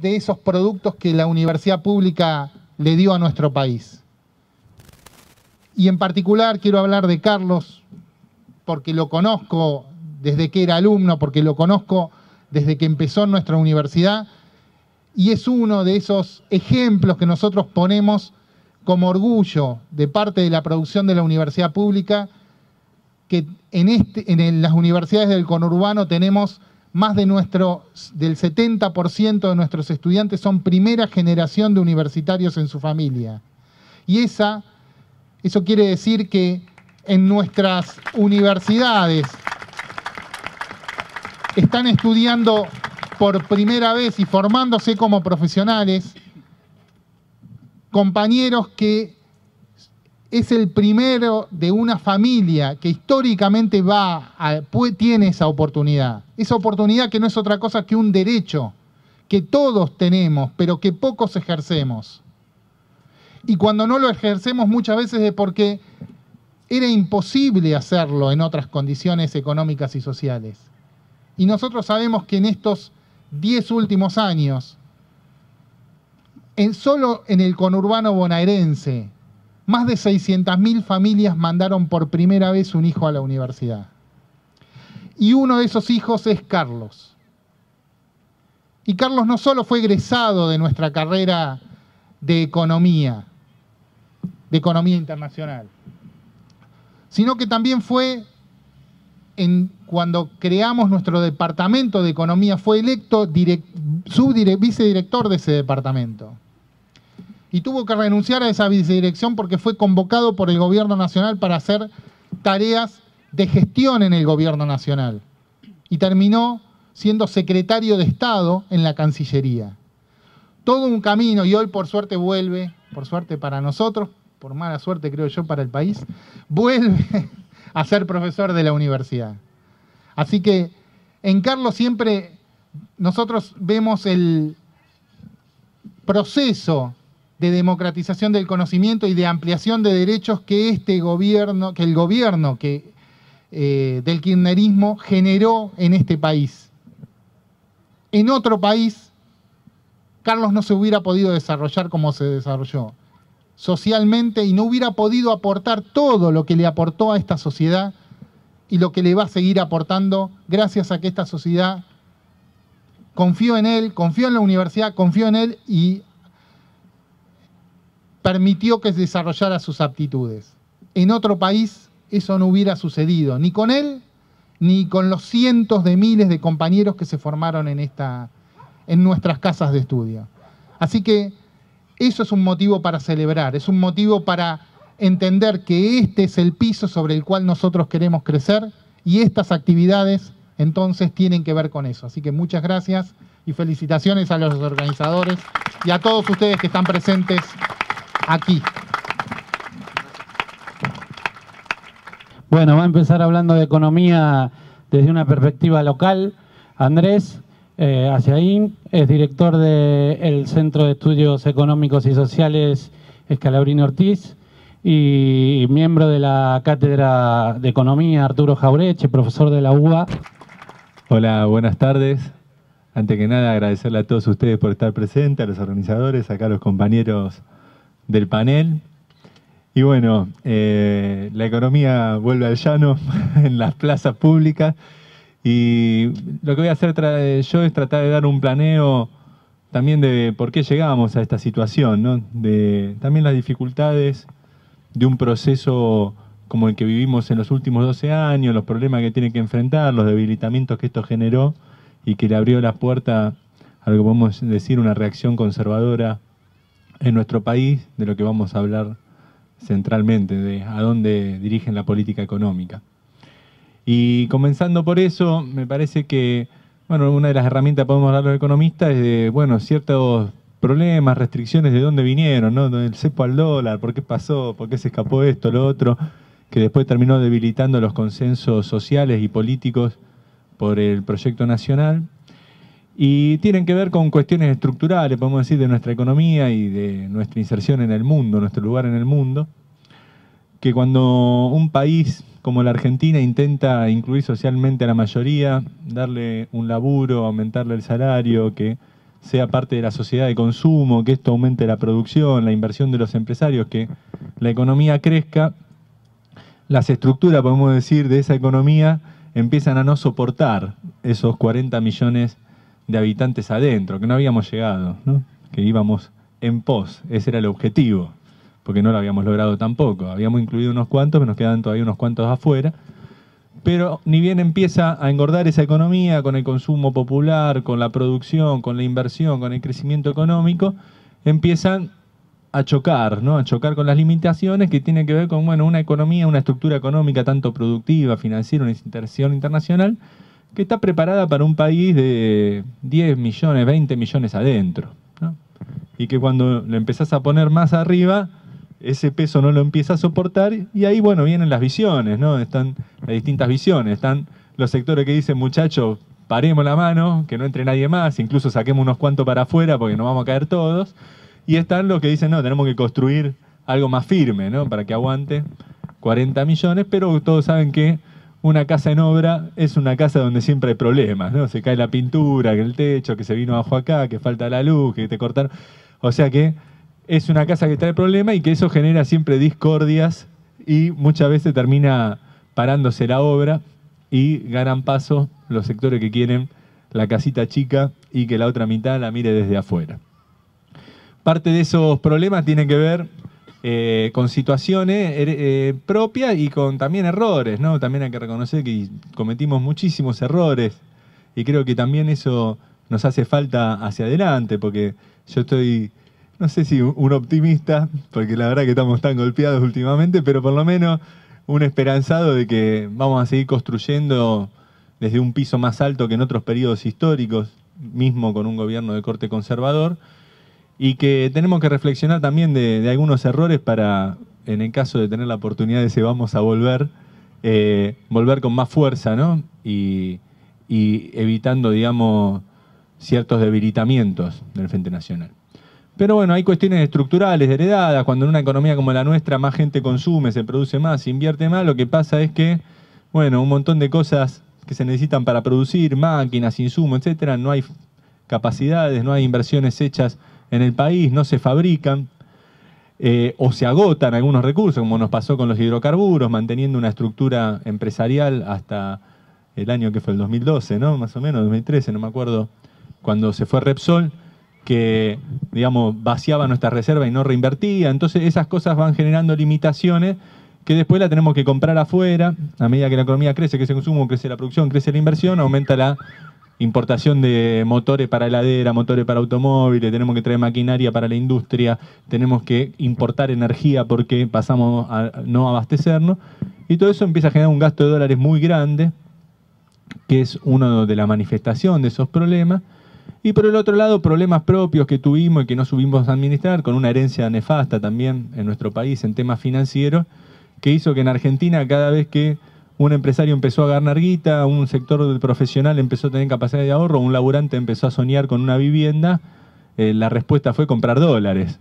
de esos productos que la universidad pública le dio a nuestro país. Y en particular quiero hablar de Carlos, porque lo conozco desde que era alumno, porque lo conozco desde que empezó nuestra universidad, y es uno de esos ejemplos que nosotros ponemos como orgullo de parte de la producción de la universidad pública, que en, este, en las universidades del conurbano tenemos más de nuestro, del 70% de nuestros estudiantes son primera generación de universitarios en su familia. Y esa, eso quiere decir que en nuestras universidades están estudiando por primera vez y formándose como profesionales compañeros que es el primero de una familia que históricamente va tiene esa oportunidad. Esa oportunidad que no es otra cosa que un derecho que todos tenemos, pero que pocos ejercemos. Y cuando no lo ejercemos muchas veces es porque era imposible hacerlo en otras condiciones económicas y sociales. Y nosotros sabemos que en estos 10 últimos años, en, solo en el conurbano bonaerense, más de 600.000 familias mandaron por primera vez un hijo a la universidad. Y uno de esos hijos es Carlos. Y Carlos no solo fue egresado de nuestra carrera de economía, de economía internacional, sino que también fue, cuando creamos nuestro departamento de economía, fue electo vice vicedirector de ese departamento y tuvo que renunciar a esa vicedirección porque fue convocado por el gobierno nacional para hacer tareas de gestión en el gobierno nacional y terminó siendo secretario de Estado en la Cancillería. Todo un camino y hoy por suerte vuelve, por suerte para nosotros, por mala suerte creo yo para el país, vuelve a ser profesor de la universidad. Así que en Carlos siempre nosotros vemos el proceso de democratización del conocimiento y de ampliación de derechos que este gobierno, que el gobierno que, eh, del kirchnerismo generó en este país. En otro país, Carlos no se hubiera podido desarrollar como se desarrolló socialmente y no hubiera podido aportar todo lo que le aportó a esta sociedad y lo que le va a seguir aportando gracias a que esta sociedad confió en él, confió en la universidad, confió en él y permitió que desarrollara sus aptitudes. En otro país eso no hubiera sucedido, ni con él, ni con los cientos de miles de compañeros que se formaron en, esta, en nuestras casas de estudio. Así que eso es un motivo para celebrar, es un motivo para entender que este es el piso sobre el cual nosotros queremos crecer y estas actividades entonces tienen que ver con eso. Así que muchas gracias y felicitaciones a los organizadores y a todos ustedes que están presentes aquí. Bueno, va a empezar hablando de economía desde una perspectiva local. Andrés eh, Haciaín es director del Centro de Estudios Económicos y Sociales Escalabrino Ortiz y miembro de la Cátedra de Economía Arturo Jaureche, profesor de la UBA. Hola, buenas tardes. Antes que nada, agradecerle a todos ustedes por estar presentes, a los organizadores, acá a los compañeros del panel. Y bueno, eh, la economía vuelve al llano en las plazas públicas y lo que voy a hacer eh, yo es tratar de dar un planeo también de por qué llegamos a esta situación, ¿no? de también las dificultades de un proceso como el que vivimos en los últimos 12 años, los problemas que tiene que enfrentar, los debilitamientos que esto generó y que le abrió la puerta a lo que podemos decir una reacción conservadora en nuestro país, de lo que vamos a hablar centralmente, de a dónde dirigen la política económica. Y comenzando por eso, me parece que bueno, una de las herramientas que podemos dar los economistas es de bueno, ciertos problemas, restricciones de dónde vinieron, ¿no? Del cepo al dólar, por qué pasó, por qué se escapó esto, lo otro, que después terminó debilitando los consensos sociales y políticos por el proyecto nacional y tienen que ver con cuestiones estructurales, podemos decir, de nuestra economía y de nuestra inserción en el mundo, nuestro lugar en el mundo, que cuando un país como la Argentina intenta incluir socialmente a la mayoría, darle un laburo, aumentarle el salario, que sea parte de la sociedad de consumo, que esto aumente la producción, la inversión de los empresarios, que la economía crezca, las estructuras, podemos decir, de esa economía empiezan a no soportar esos 40 millones de de habitantes adentro, que no habíamos llegado, que íbamos en pos, ese era el objetivo, porque no lo habíamos logrado tampoco. Habíamos incluido unos cuantos, pero nos quedan todavía unos cuantos afuera. Pero ni bien empieza a engordar esa economía con el consumo popular, con la producción, con la inversión, con el crecimiento económico, empiezan a chocar, ¿no? A chocar con las limitaciones que tienen que ver con, bueno, una economía, una estructura económica tanto productiva, financiera, una inserción internacional, que está preparada para un país de 10 millones, 20 millones adentro. Y que cuando lo empezás a poner más arriba, ese peso no lo empieza a soportar y ahí, bueno, vienen las visiones, ¿no? Están las distintas visiones, están los sectores que dicen, muchachos, paremos la mano, que no entre nadie más, incluso saquemos unos cuantos para afuera porque nos vamos a caer todos. Y están los que dicen, no, tenemos que construir algo más firme, ¿no? Para que aguante 40 millones, pero todos saben que una casa en obra es una casa donde siempre hay problemas, ¿no? Se cae la pintura, que el techo, que se vino abajo acá, que falta la luz, que te cortaron. O sea que es una casa que trae problemas y que eso genera siempre discordias y muchas veces termina parándose la obra y ganan paso los sectores que quieren la casita chica y que la otra mitad la mire desde afuera. Parte de esos problemas tienen que ver eh, con situaciones eh, eh, propias y con también errores, ¿no? También hay que reconocer que cometimos muchísimos errores y creo que también eso nos hace falta hacia adelante, porque yo estoy, no sé si un optimista, porque la verdad que estamos tan golpeados últimamente, pero por lo menos un esperanzado de que vamos a seguir construyendo desde un piso más alto que en otros periodos históricos, mismo con un gobierno de corte conservador, y que tenemos que reflexionar también de, algunos errores para, en el caso de tener la oportunidad de ese vamos a volver, eh, volver con más fuerza, ¿no? Y, evitando, digamos, ciertos debilitamientos del Frente Nacional. Pero bueno, hay cuestiones estructurales, heredadas, cuando en una economía como la nuestra más gente consume, se produce más, se invierte más, lo que pasa es que, bueno, un montón de cosas que se necesitan para producir, máquinas, insumos, etcétera, no hay capacidades, no hay inversiones hechas en el país, no se fabrican eh, o se agotan algunos recursos, como nos pasó con los hidrocarburos, manteniendo una estructura empresarial hasta el año que fue el 2012, ¿no? Más o menos, 2013, no me acuerdo, cuando se fue Repsol, que, digamos, vaciaba nuestra reserva y no reinvertía. Entonces, esas cosas van generando limitaciones que después la tenemos que comprar afuera, a medida que la economía crece, que el consumo, crece la producción, crece la inversión, aumenta la importación de motores para heladera, motores para automóviles, tenemos que traer maquinaria para la industria, tenemos que importar energía porque pasamos a no abastecernos. Y todo eso empieza a generar un gasto de dólares muy grande, que es uno de la manifestación de esos problemas. Y por el otro lado, problemas propios que tuvimos y que no subimos a administrar, con una herencia nefasta también en nuestro país en temas financieros, que hizo que en Argentina cada vez que un empresario empezó a ganar guita, un sector profesional empezó a tener capacidad de ahorro, un laburante empezó a soñar con una vivienda, eh, la respuesta fue comprar dólares,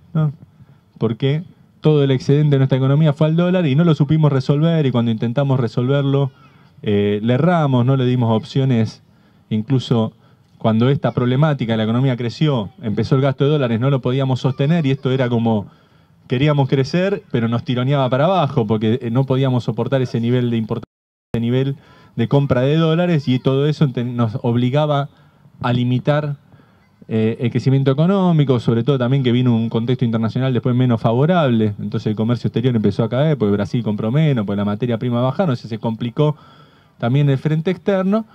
Porque todo el excedente de nuestra economía fue al dólar y no lo supimos resolver y cuando intentamos resolverlo eh, le erramos, no le dimos opciones, incluso cuando esta problemática, la economía creció, empezó el gasto de dólares, no lo podíamos sostener y esto era como queríamos crecer, pero nos tironeaba para abajo porque eh, no podíamos soportar ese nivel de importancia. Este nivel de compra de dólares y todo eso nos obligaba a limitar eh, el crecimiento económico, sobre todo también que vino un contexto internacional después menos favorable, entonces el comercio exterior empezó a caer, porque Brasil compró menos, porque la materia prima bajaron, entonces se complicó también el frente externo.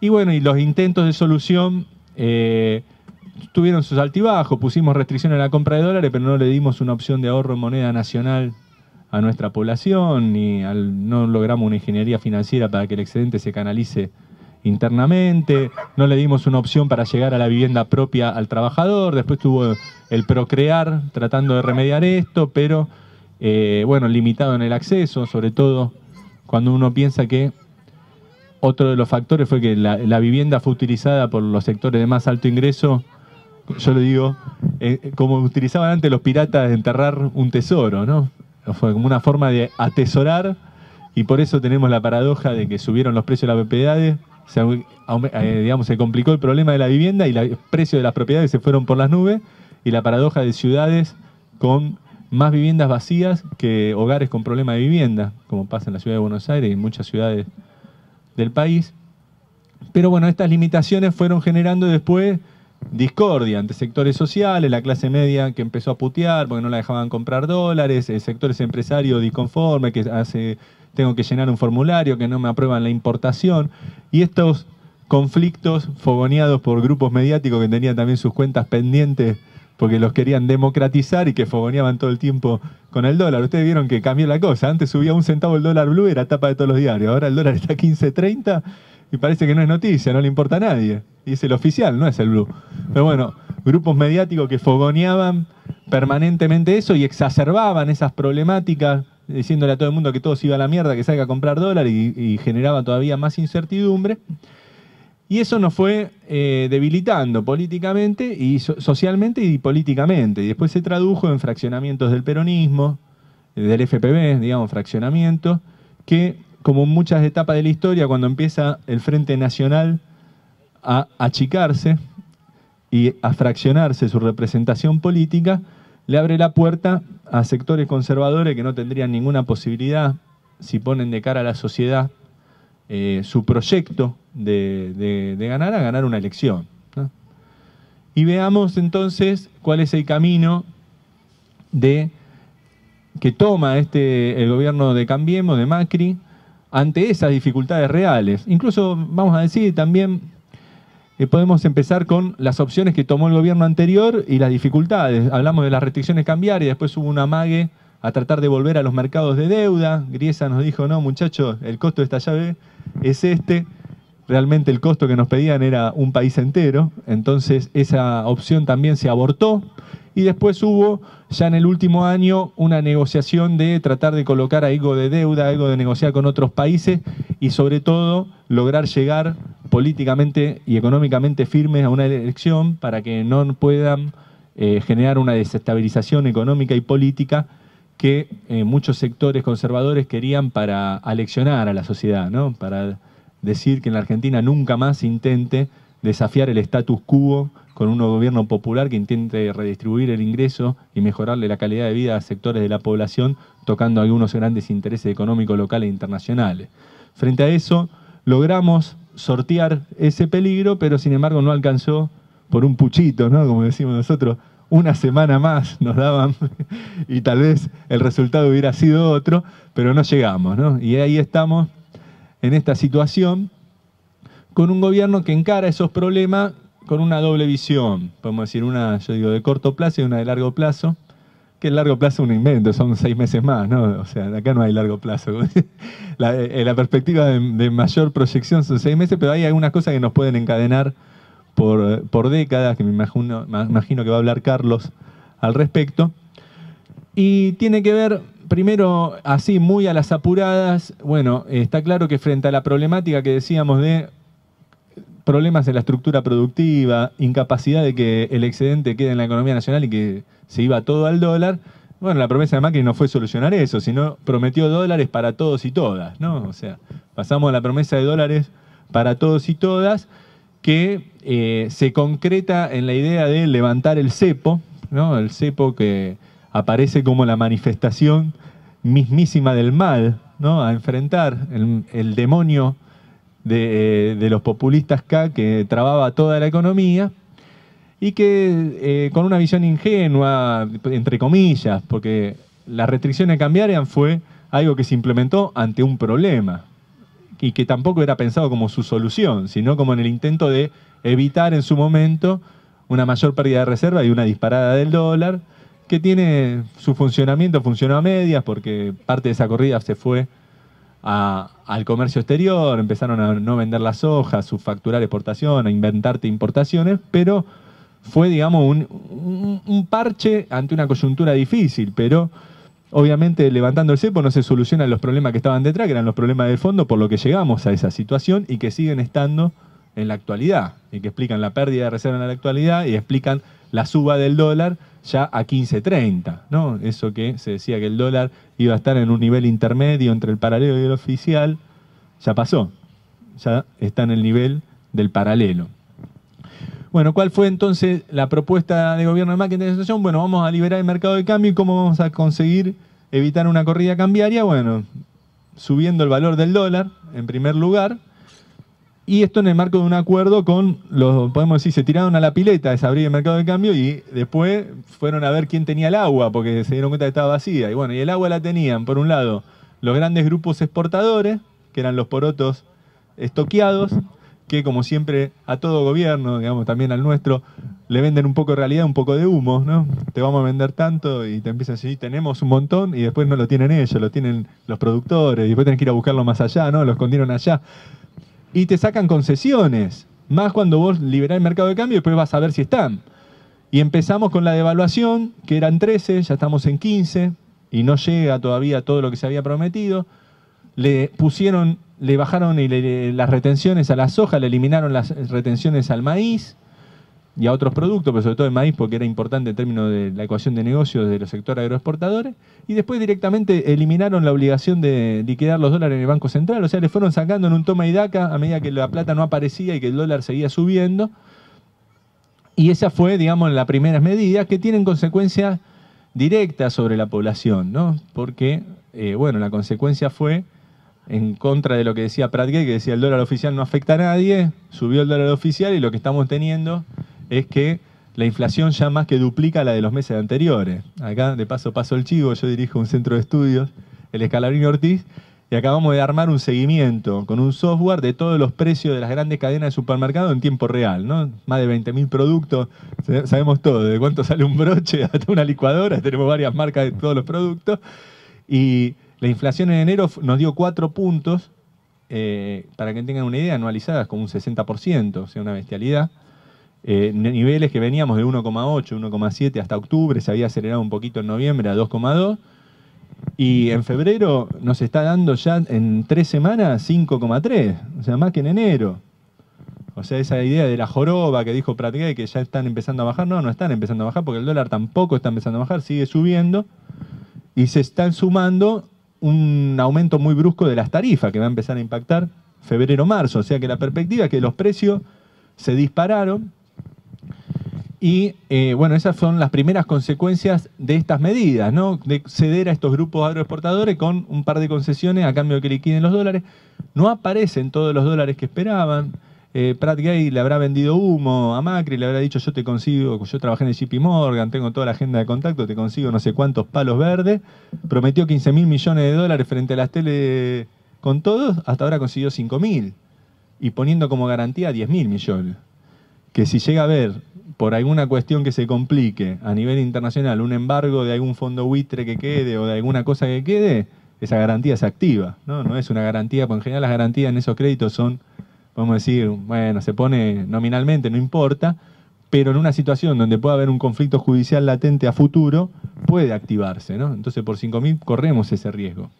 Y bueno, y los intentos de solución eh, tuvieron sus altibajos, pusimos restricciones a la compra de dólares, pero no le dimos una opción de ahorro en moneda nacional a nuestra población, ni no logramos una ingeniería financiera para que el excedente se canalice internamente, no le dimos una opción para llegar a la vivienda propia al trabajador, después tuvo el procrear tratando de remediar esto, pero eh, bueno, limitado en el acceso, sobre todo cuando uno piensa que otro de los factores fue que la, vivienda fue utilizada por los sectores de más alto ingreso, yo le digo, eh, como utilizaban antes los piratas de enterrar un tesoro, ¿no? Fue como una forma de atesorar y por eso tenemos la paradoja de que subieron los precios de las propiedades, se, eh, digamos, se complicó el problema de la vivienda y los precios de las propiedades se fueron por las nubes y la paradoja de ciudades con más viviendas vacías que hogares con problemas de vivienda, como pasa en la ciudad de Buenos Aires y en muchas ciudades del país. Pero bueno, estas limitaciones fueron generando después discordia entre sectores sociales, la clase media que empezó a putear porque no la dejaban comprar dólares, eh, sectores empresarios disconformes que hace tengo que llenar un formulario, que no me aprueban la importación. Y estos conflictos fogoneados por grupos mediáticos que tenían también sus cuentas pendientes porque los querían democratizar y que fogoneaban todo el tiempo con el dólar. Ustedes vieron que cambió la cosa. Antes subía un centavo el dólar blue, era tapa de todos los diarios. Ahora el dólar está a 15.30 y parece que no es noticia, no le importa a nadie. Y es el oficial, no es el Blue. Pero bueno, grupos mediáticos que fogoneaban permanentemente eso y exacerbaban esas problemáticas, diciéndole a todo el mundo que todo se iba a la mierda, que salga a comprar dólar y, generaba todavía más incertidumbre. Y eso nos fue eh, debilitando políticamente y socialmente y políticamente. Y después se tradujo en fraccionamientos del peronismo, del FPB, digamos, fraccionamiento, que como en muchas etapas de la historia, cuando empieza el Frente Nacional a achicarse y a fraccionarse su representación política, le abre la puerta a sectores conservadores que no tendrían ninguna posibilidad si ponen de cara a la sociedad eh, su proyecto de, ganar a ganar una elección. Y veamos entonces cuál es el camino de, que toma este, el gobierno de Cambiemos, de Macri, ante esas dificultades reales. Incluso, vamos a decir, también que eh, podemos empezar con las opciones que tomó el gobierno anterior y las dificultades. Hablamos de las restricciones cambiarias, después hubo una amague a tratar de volver a los mercados de deuda. Griesa nos dijo, no, muchachos, el costo de esta llave es este realmente el costo que nos pedían era un país entero, entonces esa opción también se abortó y después hubo ya en el último año una negociación de tratar de colocar algo de deuda, algo de negociar con otros países y sobre todo lograr llegar políticamente y económicamente firmes a una elección para que no puedan eh, generar una desestabilización económica y política que eh, muchos sectores conservadores querían para aleccionar a la sociedad, ¿no? para decir que en la Argentina nunca más intente desafiar el status quo con un gobierno popular que intente redistribuir el ingreso y mejorarle la calidad de vida a sectores de la población, tocando algunos grandes intereses económicos locales e internacionales. Frente a eso, logramos sortear ese peligro, pero sin embargo no alcanzó por un puchito, ¿no? como decimos nosotros, una semana más nos daban y tal vez el resultado hubiera sido otro, pero no llegamos, Y ahí estamos en esta situación, con un gobierno que encara esos problemas con una doble visión, podemos decir una, yo digo, de corto plazo y una de largo plazo, que el largo plazo es un invento, son seis meses más, ¿no? O sea, acá no hay largo plazo. la, eh, la, perspectiva de, mayor proyección son seis meses, pero hay algunas cosas que nos pueden encadenar por, décadas, que me imagino, me imagino que va a hablar Carlos al respecto. Y tiene que ver primero, así muy a las apuradas, bueno, está claro que frente a la problemática que decíamos de problemas en la estructura productiva, incapacidad de que el excedente quede en la economía nacional y que se iba todo al dólar, bueno, la promesa de Macri no fue solucionar eso, sino prometió dólares para todos y todas, ¿no? O sea, pasamos a la promesa de dólares para todos y todas, que eh, se concreta en la idea de levantar el cepo, ¿no? El cepo que aparece como la manifestación mismísima del mal, ¿no? a enfrentar el, demonio eh, de, los populistas K que trababa toda la economía y que eh, con una visión ingenua, entre comillas, porque las restricciones cambiarían fue algo que se implementó ante un problema y que tampoco era pensado como su solución, sino como en el intento de evitar en su momento una mayor pérdida de reserva y una disparada del dólar, que tiene su funcionamiento, funcionó a medias, porque parte de esa corrida se fue al comercio exterior, empezaron a no vender las hojas, a subfacturar exportación, a inventarte importaciones, pero fue, digamos, un, parche ante una coyuntura difícil, pero obviamente levantando el cepo no se solucionan los problemas que estaban detrás, que eran los problemas de fondo, por lo que llegamos a esa situación y que siguen estando en la actualidad, y que explican la pérdida de reserva en la actualidad y explican la suba del dólar ya a 15.30, ¿no? Eso que se decía que el dólar iba a estar en un nivel intermedio entre el paralelo y el oficial, ya pasó, ya está en el nivel del paralelo. Bueno, ¿cuál fue entonces la propuesta de gobierno de máquina de situación? Bueno, vamos a liberar el mercado de cambio y cómo vamos a conseguir evitar una corrida cambiaria. Bueno, subiendo el valor del dólar, en primer lugar, y esto en el marco de un acuerdo con los, podemos decir, se tiraron a la pileta de abrir el mercado de cambio y después fueron a ver quién tenía el agua, porque se dieron cuenta que estaba vacía. Y bueno, y el agua la tenían, por un lado, los grandes grupos exportadores, que eran los porotos estoqueados, que como siempre a todo gobierno, digamos también al nuestro, le venden un poco de realidad, un poco de humo, ¿no? Te vamos a vender tanto y te empiezan a decir, tenemos un montón y después no lo tienen ellos, lo tienen los productores y después tienen que ir a buscarlo más allá, ¿no? Lo escondieron allá y te sacan concesiones. Más cuando vos liberás el mercado de cambio y después vas a ver si están. Y empezamos con la devaluación, que eran 13, ya estamos en 15, y no llega todavía todo lo que se había prometido. Le pusieron, le bajaron las retenciones a la soja, le eliminaron las retenciones al maíz y a otros productos, pero sobre todo el maíz porque era importante en términos de la ecuación de negocios de los sectores agroexportadores, y después directamente eliminaron la obligación de liquidar los dólares en el Banco Central, o sea, le fueron sacando en un toma y daca a medida que la plata no aparecía y que el dólar seguía subiendo, y esa fue, digamos, la primera medida que tienen consecuencias directas sobre la población, ¿no? Porque, eh, bueno, la consecuencia fue en contra de lo que decía Prat-Gay, que decía el dólar oficial no afecta a nadie, subió el dólar oficial y lo que estamos teniendo es que la inflación ya más que duplica la de los meses anteriores. Acá, de paso paso el chivo, yo dirijo un centro de estudios, el Escalabrino Ortiz, y acabamos de armar un seguimiento con un software de todos los precios de las grandes cadenas de supermercado en tiempo real, ¿no? Más de 20.000 productos, sabemos todo, de cuánto sale un broche hasta una licuadora, tenemos varias marcas de todos los productos, y la inflación en enero nos dio cuatro puntos, eh, para que tengan una idea, anualizadas con un 60%, o sea, una bestialidad. Eh, niveles que veníamos de 1,8, 1,7 hasta octubre, se había acelerado un poquito en noviembre a 2,2. Y en febrero nos está dando ya en tres semanas 5,3, o sea, más que en enero. O sea, esa idea de la joroba que dijo Pratt que ya están empezando a bajar, no, no están empezando a bajar porque el dólar tampoco está empezando a bajar, sigue subiendo y se están sumando un aumento muy brusco de las tarifas que va a empezar a impactar febrero-marzo. O sea que la perspectiva es que los precios se dispararon y eh, bueno, esas son las primeras consecuencias de estas medidas, ¿no? De ceder a estos grupos agroexportadores con un par de concesiones a cambio de que liquiden los dólares. No aparecen todos los dólares que esperaban. Eh, Pratt Gay le habrá vendido humo a Macri, le habrá dicho yo te consigo, yo trabajé en el JP Morgan, tengo toda la agenda de contacto, te consigo no sé cuántos palos verdes. Prometió 15 mil millones de dólares frente a las tele con todos, hasta ahora consiguió 5.000. mil. Y poniendo como garantía 10 mil millones. Que si llega a ver por alguna cuestión que se complique a nivel internacional, un embargo de algún fondo buitre que quede o de alguna cosa que quede, esa garantía se activa, ¿no? No es una garantía, porque en general las garantías en esos créditos son, vamos a decir, bueno, se pone nominalmente, no importa, pero en una situación donde pueda haber un conflicto judicial latente a futuro, puede activarse, Entonces por 5.000 corremos ese riesgo.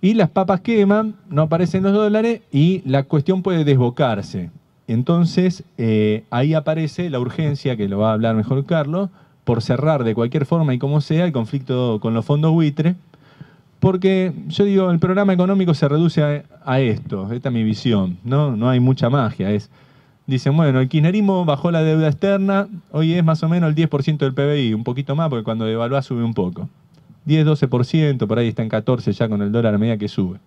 Y las papas queman, no aparecen los dólares y la cuestión puede desbocarse. Entonces, eh, ahí aparece la urgencia, que lo va a hablar mejor Carlos, por cerrar de cualquier forma y como sea el conflicto con los fondos buitre, porque yo digo, el programa económico se reduce a, esto, esta es mi visión, ¿no? no hay mucha magia, es, dicen, bueno, el kirchnerismo bajó la deuda externa, hoy es más o menos el 10% del PBI, un poquito más, porque cuando devalúa sube un poco, 10, 12%, por ahí está en 14 ya con el dólar a medida que sube.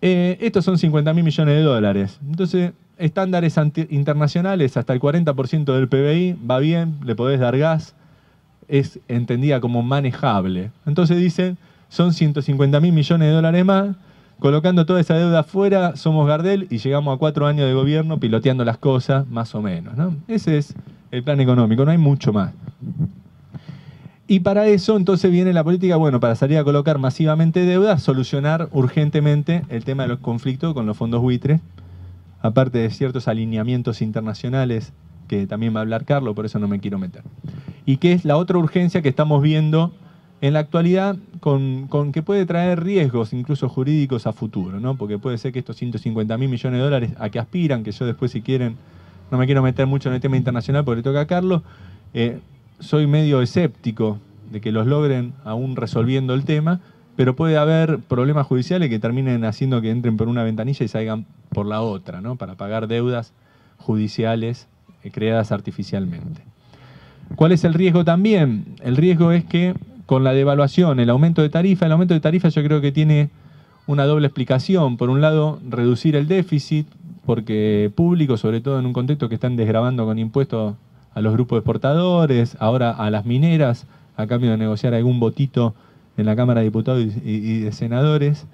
Eh, estos son 50 mil millones de dólares, entonces estándares internacionales, hasta el 40% del PBI, va bien, le podés dar gas, es entendida como manejable. Entonces dicen, son 150 mil millones de dólares más, colocando toda esa deuda afuera, somos Gardel y llegamos a cuatro años de gobierno piloteando las cosas, más o menos. Ese es el plan económico, no hay mucho más. Y para eso entonces viene la política, bueno, para salir a colocar masivamente deuda, solucionar urgentemente el tema de los conflictos con los fondos buitres, aparte de ciertos alineamientos internacionales que también va a hablar Carlos, por eso no me quiero meter. Y que es la otra urgencia que estamos viendo en la actualidad con, que puede traer riesgos incluso jurídicos a futuro, ¿no? porque puede ser que estos 150 mil millones de dólares a que aspiran, que yo después si quieren, no me quiero meter mucho en el tema internacional porque le toca a Carlos, eh, soy medio escéptico de que los logren aún resolviendo el tema, pero puede haber problemas judiciales que terminen haciendo que entren por una ventanilla y salgan por la otra, ¿no? para pagar deudas judiciales eh, creadas artificialmente. ¿Cuál es el riesgo también? El riesgo es que con la devaluación, el aumento de tarifa, el aumento de tarifa yo creo que tiene una doble explicación. Por un lado, reducir el déficit, porque público, sobre todo en un contexto que están desgravando con impuestos a los grupos exportadores, ahora a las mineras, a cambio de negociar algún votito en la Cámara de Diputados y, de Senadores.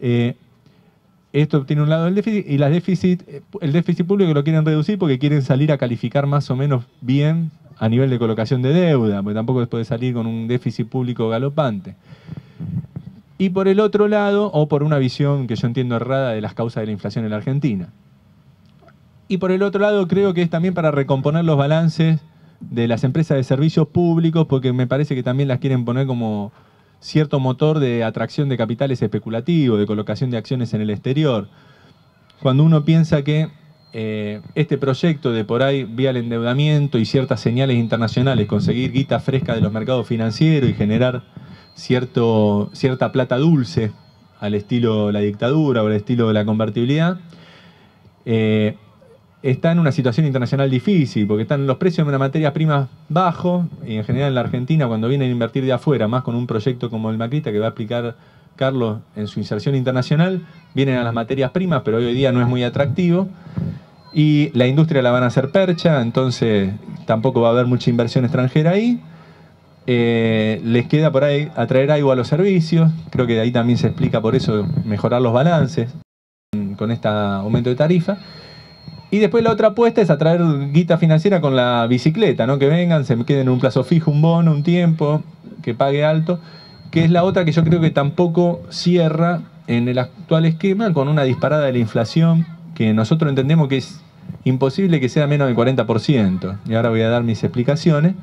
Eh, esto tiene un lado del déficit y eh, el déficit público lo quieren reducir porque quieren salir a calificar más o menos bien a nivel de colocación de deuda, porque tampoco puede salir con un déficit público galopante. Y por el otro lado, o por una visión que yo entiendo errada de las causas de la inflación en la Argentina. Y por el otro lado, creo que es también para recomponer los balances de las empresas de servicios públicos, porque me parece que también las quieren poner como cierto motor de atracción de capitales especulativos, de colocación de acciones en el exterior. Cuando uno piensa que eh, este proyecto de por ahí, vía el endeudamiento y ciertas señales internacionales, conseguir guita fresca de los mercados financieros y generar cierto, cierta plata dulce al estilo de la dictadura o al estilo de la convertibilidad, eh, está en una situación internacional difícil, porque están los precios de una materia prima bajo, y en general en la Argentina cuando vienen a invertir de afuera, más con un proyecto como el Macrita que va a aplicar Carlos en su inserción internacional, vienen a las materias primas, pero hoy, en día no es muy atractivo, y la industria la van a hacer percha, entonces tampoco va a haber mucha inversión extranjera ahí. Eh, les queda por ahí atraer algo a los servicios, creo que de ahí también se explica por eso mejorar los balances con este aumento de tarifa. Y después la otra apuesta es atraer guita financiera con la bicicleta, ¿no? Que vengan, se queden un plazo fijo, un bono, un tiempo, que pague alto, que es la otra que yo creo que tampoco cierra en el actual esquema con una disparada de la inflación que nosotros entendemos que es imposible que sea menos del 40%. Y ahora voy a dar mis explicaciones.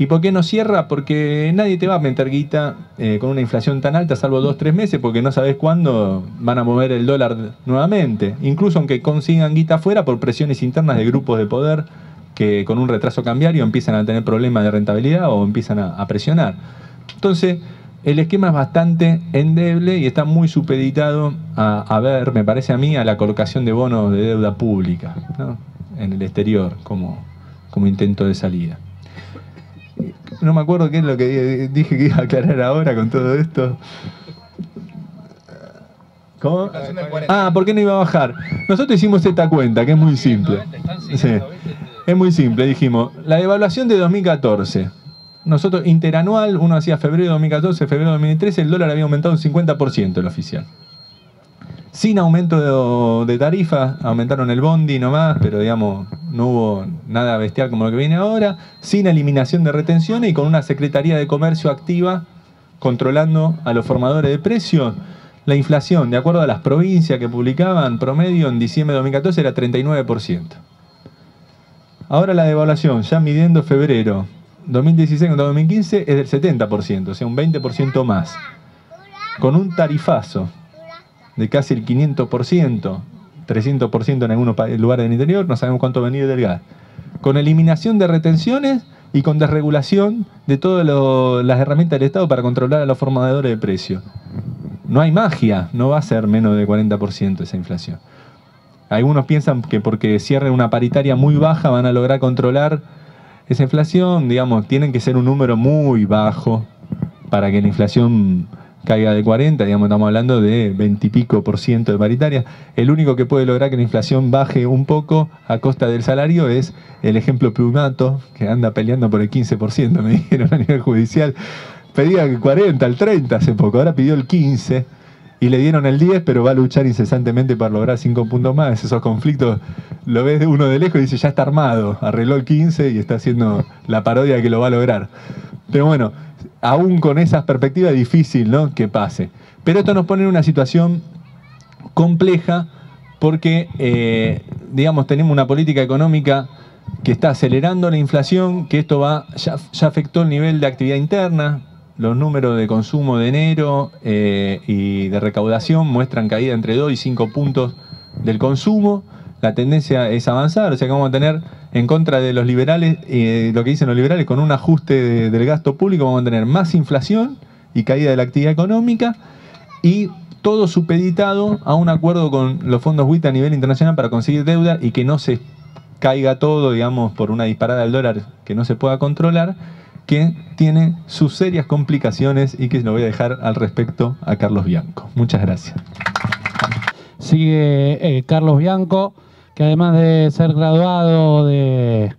¿Y por qué no cierra? Porque nadie te va a meter guita eh, con una inflación tan alta, salvo dos, tres meses, porque no sabes cuándo van a mover el dólar nuevamente. Incluso aunque consigan guita afuera por presiones internas de grupos de poder que con un retraso cambiario empiezan a tener problemas de rentabilidad o empiezan a, presionar. Entonces, el esquema es bastante endeble y está muy supeditado a, ver, me parece a mí, a la colocación de bonos de deuda pública en el exterior como, como intento de salida. No me acuerdo qué es lo que dije que iba a aclarar ahora con todo esto. ¿Cómo? Ah, ¿por qué no iba a bajar? Nosotros hicimos esta cuenta, que es muy simple. Es muy simple, dijimos, la devaluación de 2014. Nosotros, interanual, uno hacía febrero de 2014, febrero de 2013, el dólar había aumentado un 50% el oficial sin aumento de, tarifas, aumentaron el bondi nomás, pero digamos, no hubo nada bestial como lo que viene ahora, sin eliminación de retenciones y con una Secretaría de Comercio activa controlando a los formadores de precios. La inflación, de acuerdo a las provincias que publicaban, promedio en diciembre de 2014 era 39%. Ahora la devaluación, ya midiendo febrero 2016 contra 2015, es del 70%, o sea, un 20% más. Con un tarifazo de casi el 500%, 300% en algunos lugares del interior, no sabemos cuánto venido del gas. Con eliminación de retenciones y con desregulación de todas las herramientas del Estado para controlar a los formadores de precios. No hay magia, no va a ser menos de 40% esa inflación. Algunos piensan que porque cierren una paritaria muy baja van a lograr controlar esa inflación, digamos, tienen que ser un número muy bajo para que la inflación caiga de 40, digamos, estamos hablando de 20 y pico por ciento de paritaria. El único que puede lograr que la inflación baje un poco a costa del salario es el ejemplo Plumato, que anda peleando por el 15%, me dijeron a nivel judicial. Pedía el 40, el 30 hace poco, ahora pidió el 15 y le dieron el 10, pero va a luchar incesantemente para lograr 5 puntos más. Esos conflictos lo ves de uno de lejos y dice, ya está armado, arregló el 15 y está haciendo la parodia que lo va a lograr. Pero bueno, aún con esas perspectivas, difícil ¿no? que pase. Pero esto nos pone en una situación compleja porque, eh, digamos, tenemos una política económica que está acelerando la inflación, que esto va ya, afectó el nivel de actividad interna, los números de consumo de enero eh, y de recaudación muestran caída entre 2 y 5 puntos del consumo, la tendencia es avanzar, o sea que vamos a tener en contra de los liberales, eh, lo que dicen los liberales, con un ajuste del gasto público vamos a tener más inflación y caída de la actividad económica y todo supeditado a un acuerdo con los fondos WIT a nivel internacional para conseguir deuda y que no se caiga todo, digamos, por una disparada del dólar que no se pueda controlar, que tiene sus serias complicaciones y que lo voy a dejar al respecto a Carlos Bianco. Muchas gracias. Sigue eh, Carlos Bianco que además de ser graduado de,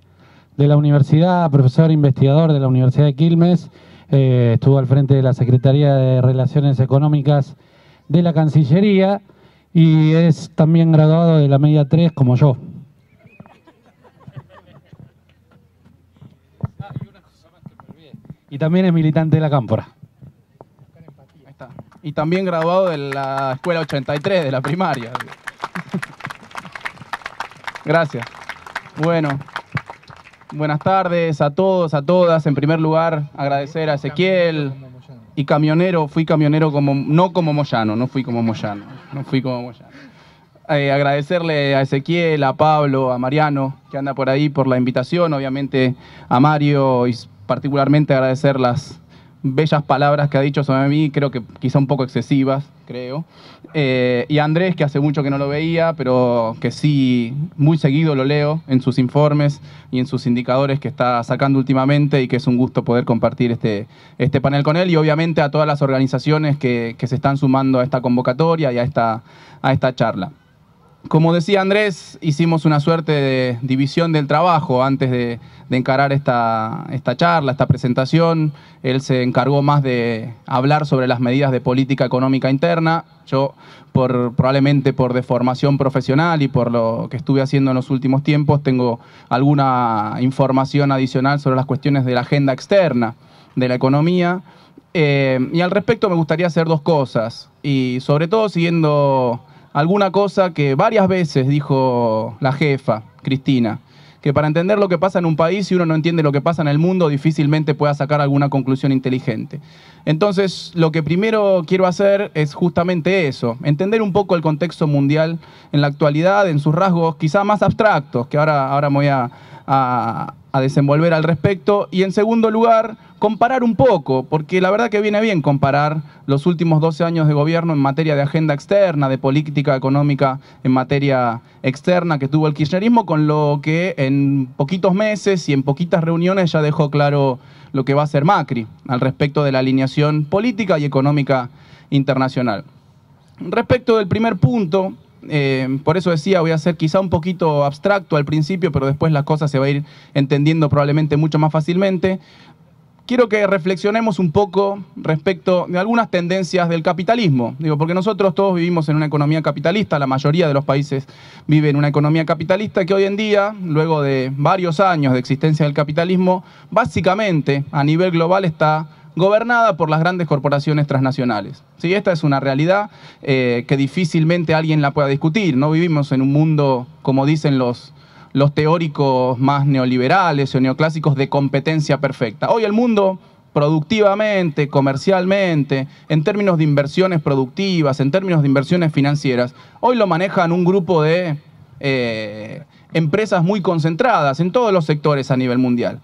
la universidad, profesor investigador de la Universidad de Quilmes, eh, estuvo al frente de la Secretaría de Relaciones Económicas de la Cancillería y es también graduado de la media 3 como yo. Y también es militante de la cámpora. Y también graduado de la Escuela 83, de la primaria. Gracias. Bueno, buenas tardes a todos, a todas. En primer lugar, agradecer a Ezequiel y camionero. Fui camionero como no como Moyano, no fui como Moyano, no fui como Moyano. Eh, agradecerle a Ezequiel, a Pablo, a Mariano, que anda por ahí, por la invitación. Obviamente a Mario y particularmente agradecer las, bellas palabras que ha dicho sobre mí, creo que quizá un poco excesivas, creo. Eh, y Andrés, que hace mucho que no lo veía, pero que sí, muy seguido lo leo en sus informes y en sus indicadores que está sacando últimamente y que es un gusto poder compartir este, este panel con él y obviamente a todas las organizaciones que, se están sumando a esta convocatoria y esta, a esta charla. Como decía Andrés, hicimos una suerte de división del trabajo antes de, encarar esta, esta, charla, esta presentación. Él se encargó más de hablar sobre las medidas de política económica interna. Yo, por, probablemente por deformación profesional y por lo que estuve haciendo en los últimos tiempos, tengo alguna información adicional sobre las cuestiones de la agenda externa de la economía. Eh, y al respecto me gustaría hacer dos cosas, y sobre todo siguiendo alguna cosa que varias veces dijo la jefa, Cristina, que para entender lo que pasa en un país, si uno no entiende lo que pasa en el mundo, difícilmente pueda sacar alguna conclusión inteligente. Entonces, lo que primero quiero hacer es justamente eso, entender un poco el contexto mundial en la actualidad, en sus rasgos quizá más abstractos, que ahora, ahora me voy a, a desenvolver al respecto. Y en segundo lugar, comparar un poco, porque la verdad que viene bien comparar los últimos 12 años de gobierno en materia de agenda externa, de política económica en materia externa que tuvo el kirchnerismo, con lo que en poquitos meses y en poquitas reuniones ya dejó claro lo que va a hacer Macri al respecto de la alineación política y económica internacional. Respecto del primer punto, eh, por eso decía, voy a ser quizá un poquito abstracto al principio, pero después las cosas se va a ir entendiendo probablemente mucho más fácilmente. Quiero que reflexionemos un poco respecto de algunas tendencias del capitalismo. Digo, porque nosotros todos vivimos en una economía capitalista, la mayoría de los países viven en una economía capitalista que hoy en día, luego de varios años de existencia del capitalismo, básicamente a nivel global está gobernada por las grandes corporaciones transnacionales. ¿Sí? Esta es una realidad eh, que difícilmente alguien la pueda discutir. No vivimos en un mundo, como dicen los, teóricos más neoliberales o neoclásicos, de competencia perfecta. Hoy el mundo productivamente, comercialmente, en términos de inversiones productivas, en términos de inversiones financieras. Hoy lo manejan un grupo de eh, empresas muy concentradas en todos los sectores a nivel mundial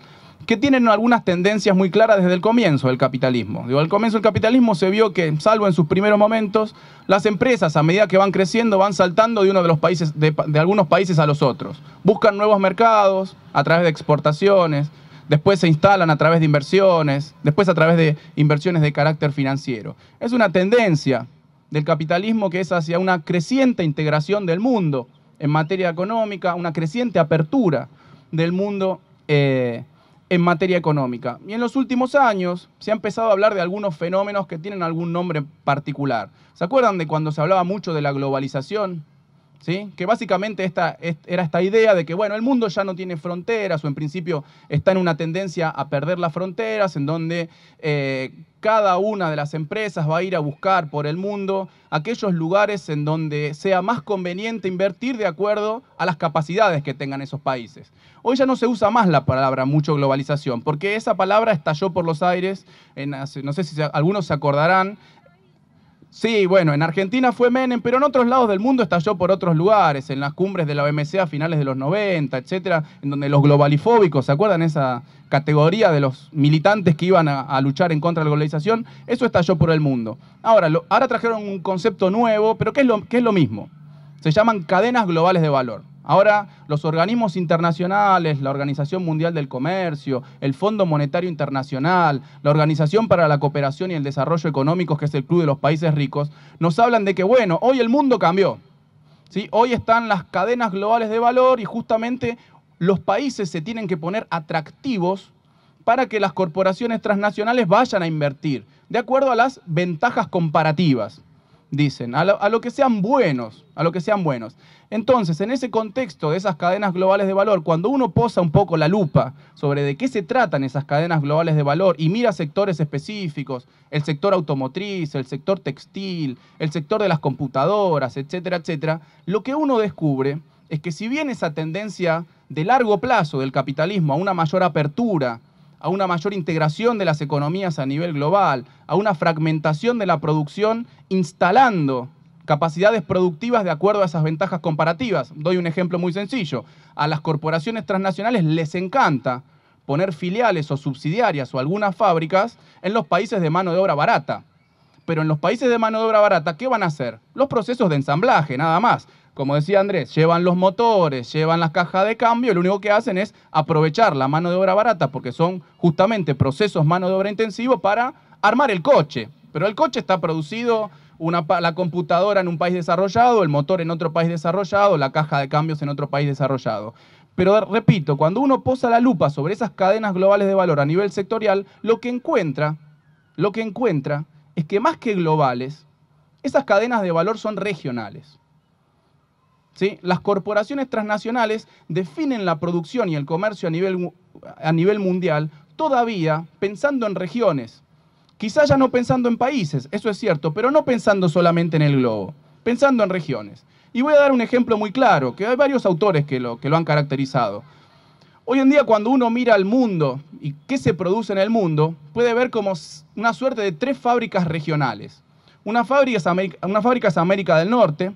que tienen algunas tendencias muy claras desde el comienzo del capitalismo. Digo, al comienzo del capitalismo se vio que, salvo en sus primeros momentos, las empresas, a medida que van creciendo, van saltando de uno de los países, de, algunos países a los otros. Buscan nuevos mercados a través de exportaciones, después se instalan a través de inversiones, después a través de inversiones de carácter financiero. Es una tendencia del capitalismo que es hacia una creciente integración del mundo en materia económica, una creciente apertura del mundo eh, en materia económica. Y en los últimos años se ha empezado a hablar de algunos fenómenos que tienen algún nombre particular. ¿Se acuerdan de cuando se hablaba mucho de la globalización? que básicamente esta, era esta idea de que, bueno, el mundo ya no tiene fronteras o en principio está en una tendencia a perder las fronteras, en donde eh, cada una de las empresas va a ir a buscar por el mundo aquellos lugares en donde sea más conveniente invertir de acuerdo a las capacidades que tengan esos países. Hoy ya no se usa más la palabra mucho globalización, porque esa palabra estalló por los aires, no sé si algunos se acordarán Sí, bueno, en Argentina fue Menem, pero en otros lados del mundo estalló por otros lugares, en las cumbres de la OMC a finales de los 90, etcétera, en donde los globalifóbicos, ¿se acuerdan esa categoría de los militantes que iban a, luchar en contra de la globalización? Eso estalló por el mundo. Ahora, ahora trajeron un concepto nuevo, pero ¿qué es lo, qué es lo mismo? Se llaman cadenas globales de valor. Ahora los organismos internacionales, la Organización Mundial del Comercio, el Fondo Monetario Internacional, la Organización para la Cooperación y el Desarrollo Económicos, que es el Club de los Países Ricos, nos hablan de que, bueno, hoy el mundo cambió. ¿sí? Hoy están las cadenas globales de valor y justamente los países se tienen que poner atractivos para que las corporaciones transnacionales vayan a invertir, de acuerdo a las ventajas comparativas dicen, a lo, que sean buenos, a lo que sean buenos. Entonces, en ese contexto de esas cadenas globales de valor, cuando uno posa un poco la lupa sobre de qué se tratan esas cadenas globales de valor y mira sectores específicos, el sector automotriz, el sector textil, el sector de las computadoras, etcétera, etcétera, lo que uno descubre es que si bien esa tendencia de largo plazo del capitalismo a una mayor apertura, a una mayor integración de las economías a nivel global, a una fragmentación de la producción instalando capacidades productivas de acuerdo a esas ventajas comparativas. Doy un ejemplo muy sencillo. A las corporaciones transnacionales les encanta poner filiales o subsidiarias o algunas fábricas en los países de mano de obra barata. Pero en los países de mano de obra barata, ¿qué van a hacer? Los procesos de ensamblaje, nada más como decía Andrés, llevan los motores, llevan las cajas de cambio, lo único que hacen es aprovechar la mano de obra barata, porque son justamente procesos mano de obra intensivo para armar el coche. Pero el coche está producido, la computadora en un país desarrollado, el motor en otro país desarrollado, la caja de cambios en otro país desarrollado. Pero repito, cuando uno posa la lupa sobre esas cadenas globales de valor a nivel sectorial, lo que encuentra, lo que encuentra es que más que globales, esas cadenas de valor son regionales. Las corporaciones transnacionales definen la producción y el comercio a nivel, a nivel mundial todavía pensando en regiones, quizás ya no pensando en países, eso es cierto, pero no pensando solamente en el globo, pensando en regiones. Y voy a dar un ejemplo muy claro, que hay varios autores que lo, que lo han caracterizado. Hoy en día cuando uno mira al mundo y qué se produce en el mundo, puede ver como una suerte de tres fábricas regionales. Una fábrica una fábrica es América del Norte,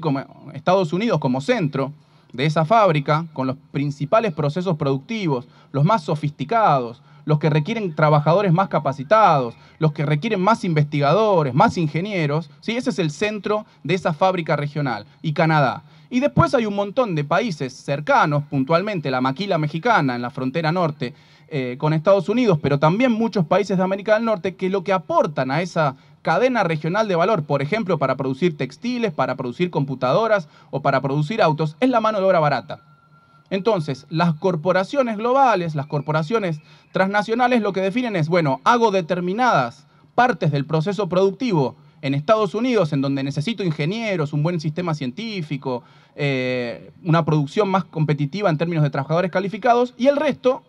como Estados Unidos como centro de esa fábrica, con los principales procesos productivos, los más sofisticados, los que requieren trabajadores más capacitados, los que requieren más investigadores, más ingenieros, ¿sí? ese es el centro de esa fábrica regional, y Canadá. Y después hay un montón de países cercanos, puntualmente la maquila mexicana en la frontera norte eh, con Estados Unidos, pero también muchos países de América del Norte que lo que aportan a esa cadena regional de valor, por ejemplo, para producir textiles, para producir computadoras o para producir autos, es la mano de obra barata. Entonces, las corporaciones globales, las corporaciones transnacionales lo que definen es, bueno, hago determinadas partes del proceso productivo en Estados Unidos, en donde necesito ingenieros, un buen sistema científico, eh, una producción más competitiva en términos de trabajadores calificados, y el resto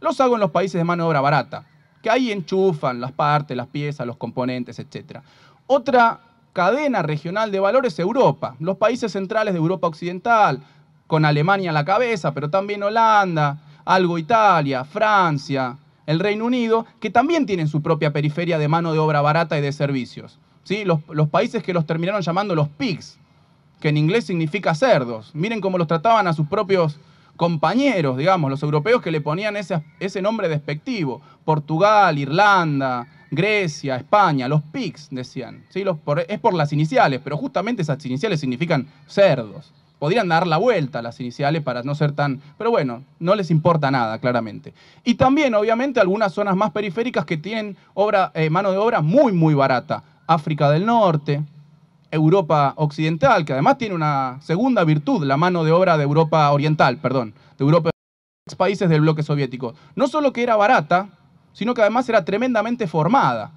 los hago en los países de mano de obra barata que ahí enchufan las partes, las piezas, los componentes, etc. Otra cadena regional de valor es Europa, los países centrales de Europa Occidental, con Alemania a la cabeza, pero también Holanda, algo Italia, Francia, el Reino Unido, que también tienen su propia periferia de mano de obra barata y de servicios. ¿Sí? Los, los países que los terminaron llamando los pigs, que en inglés significa cerdos. Miren cómo los trataban a sus propios compañeros, digamos, los europeos que le ponían ese, nombre despectivo. Portugal, Irlanda, Grecia, España, los PICs decían. es por las iniciales, pero justamente esas iniciales significan cerdos. Podrían dar la vuelta a las iniciales para no ser tan... Pero bueno, no les importa nada, claramente. Y también, obviamente, algunas zonas más periféricas que tienen obra, eh, mano de obra muy, muy barata. África del Norte, Europa Occidental, que además tiene una segunda virtud, la mano de obra de Europa Oriental, perdón, de Europa países del bloque soviético. No solo que era barata, sino que además era tremendamente formada,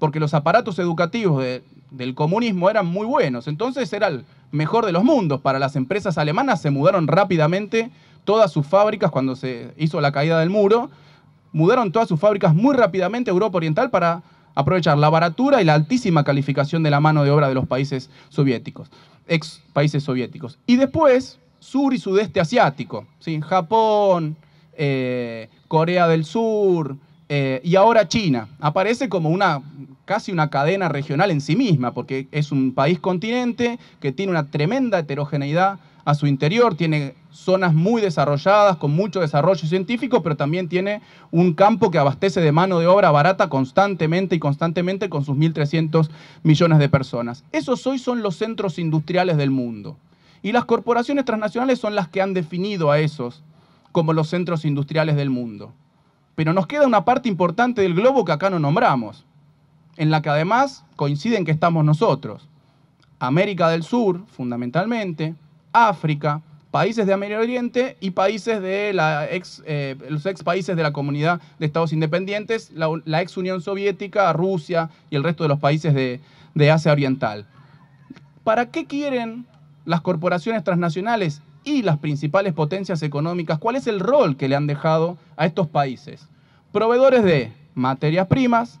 porque los aparatos educativos del comunismo eran muy buenos. Entonces era el mejor de los mundos. Para las empresas alemanas se mudaron rápidamente todas sus fábricas cuando se hizo la caída del muro, mudaron todas sus fábricas muy rápidamente a Europa Oriental para aprovechar la baratura y la altísima calificación de la mano de obra de los países soviéticos, ex países soviéticos. Y después, sur y sudeste asiático, ¿sí? Japón, eh, Corea del Sur eh, y ahora China. Aparece como una casi una cadena regional en sí misma, porque es un país continente que tiene una tremenda heterogeneidad a su interior, tiene zonas muy desarrolladas, con mucho desarrollo científico, pero también tiene un campo que abastece de mano de obra barata constantemente y constantemente con sus 1.300 millones de personas. Esos hoy son los centros industriales del mundo. Y las corporaciones transnacionales son las que han definido a esos como los centros industriales del mundo. Pero nos queda una parte importante del globo que acá no nombramos, en la que además coinciden que estamos nosotros. América del Sur, fundamentalmente, África, países de América Oriente y países de eh, los ex países de la comunidad de Estados Independientes, la, ex Unión Soviética, Rusia y el resto de los países de, de Asia Oriental. ¿Para qué quieren las corporaciones transnacionales y las principales potencias económicas? ¿Cuál es el rol que le han dejado a estos países? Proveedores de materias primas,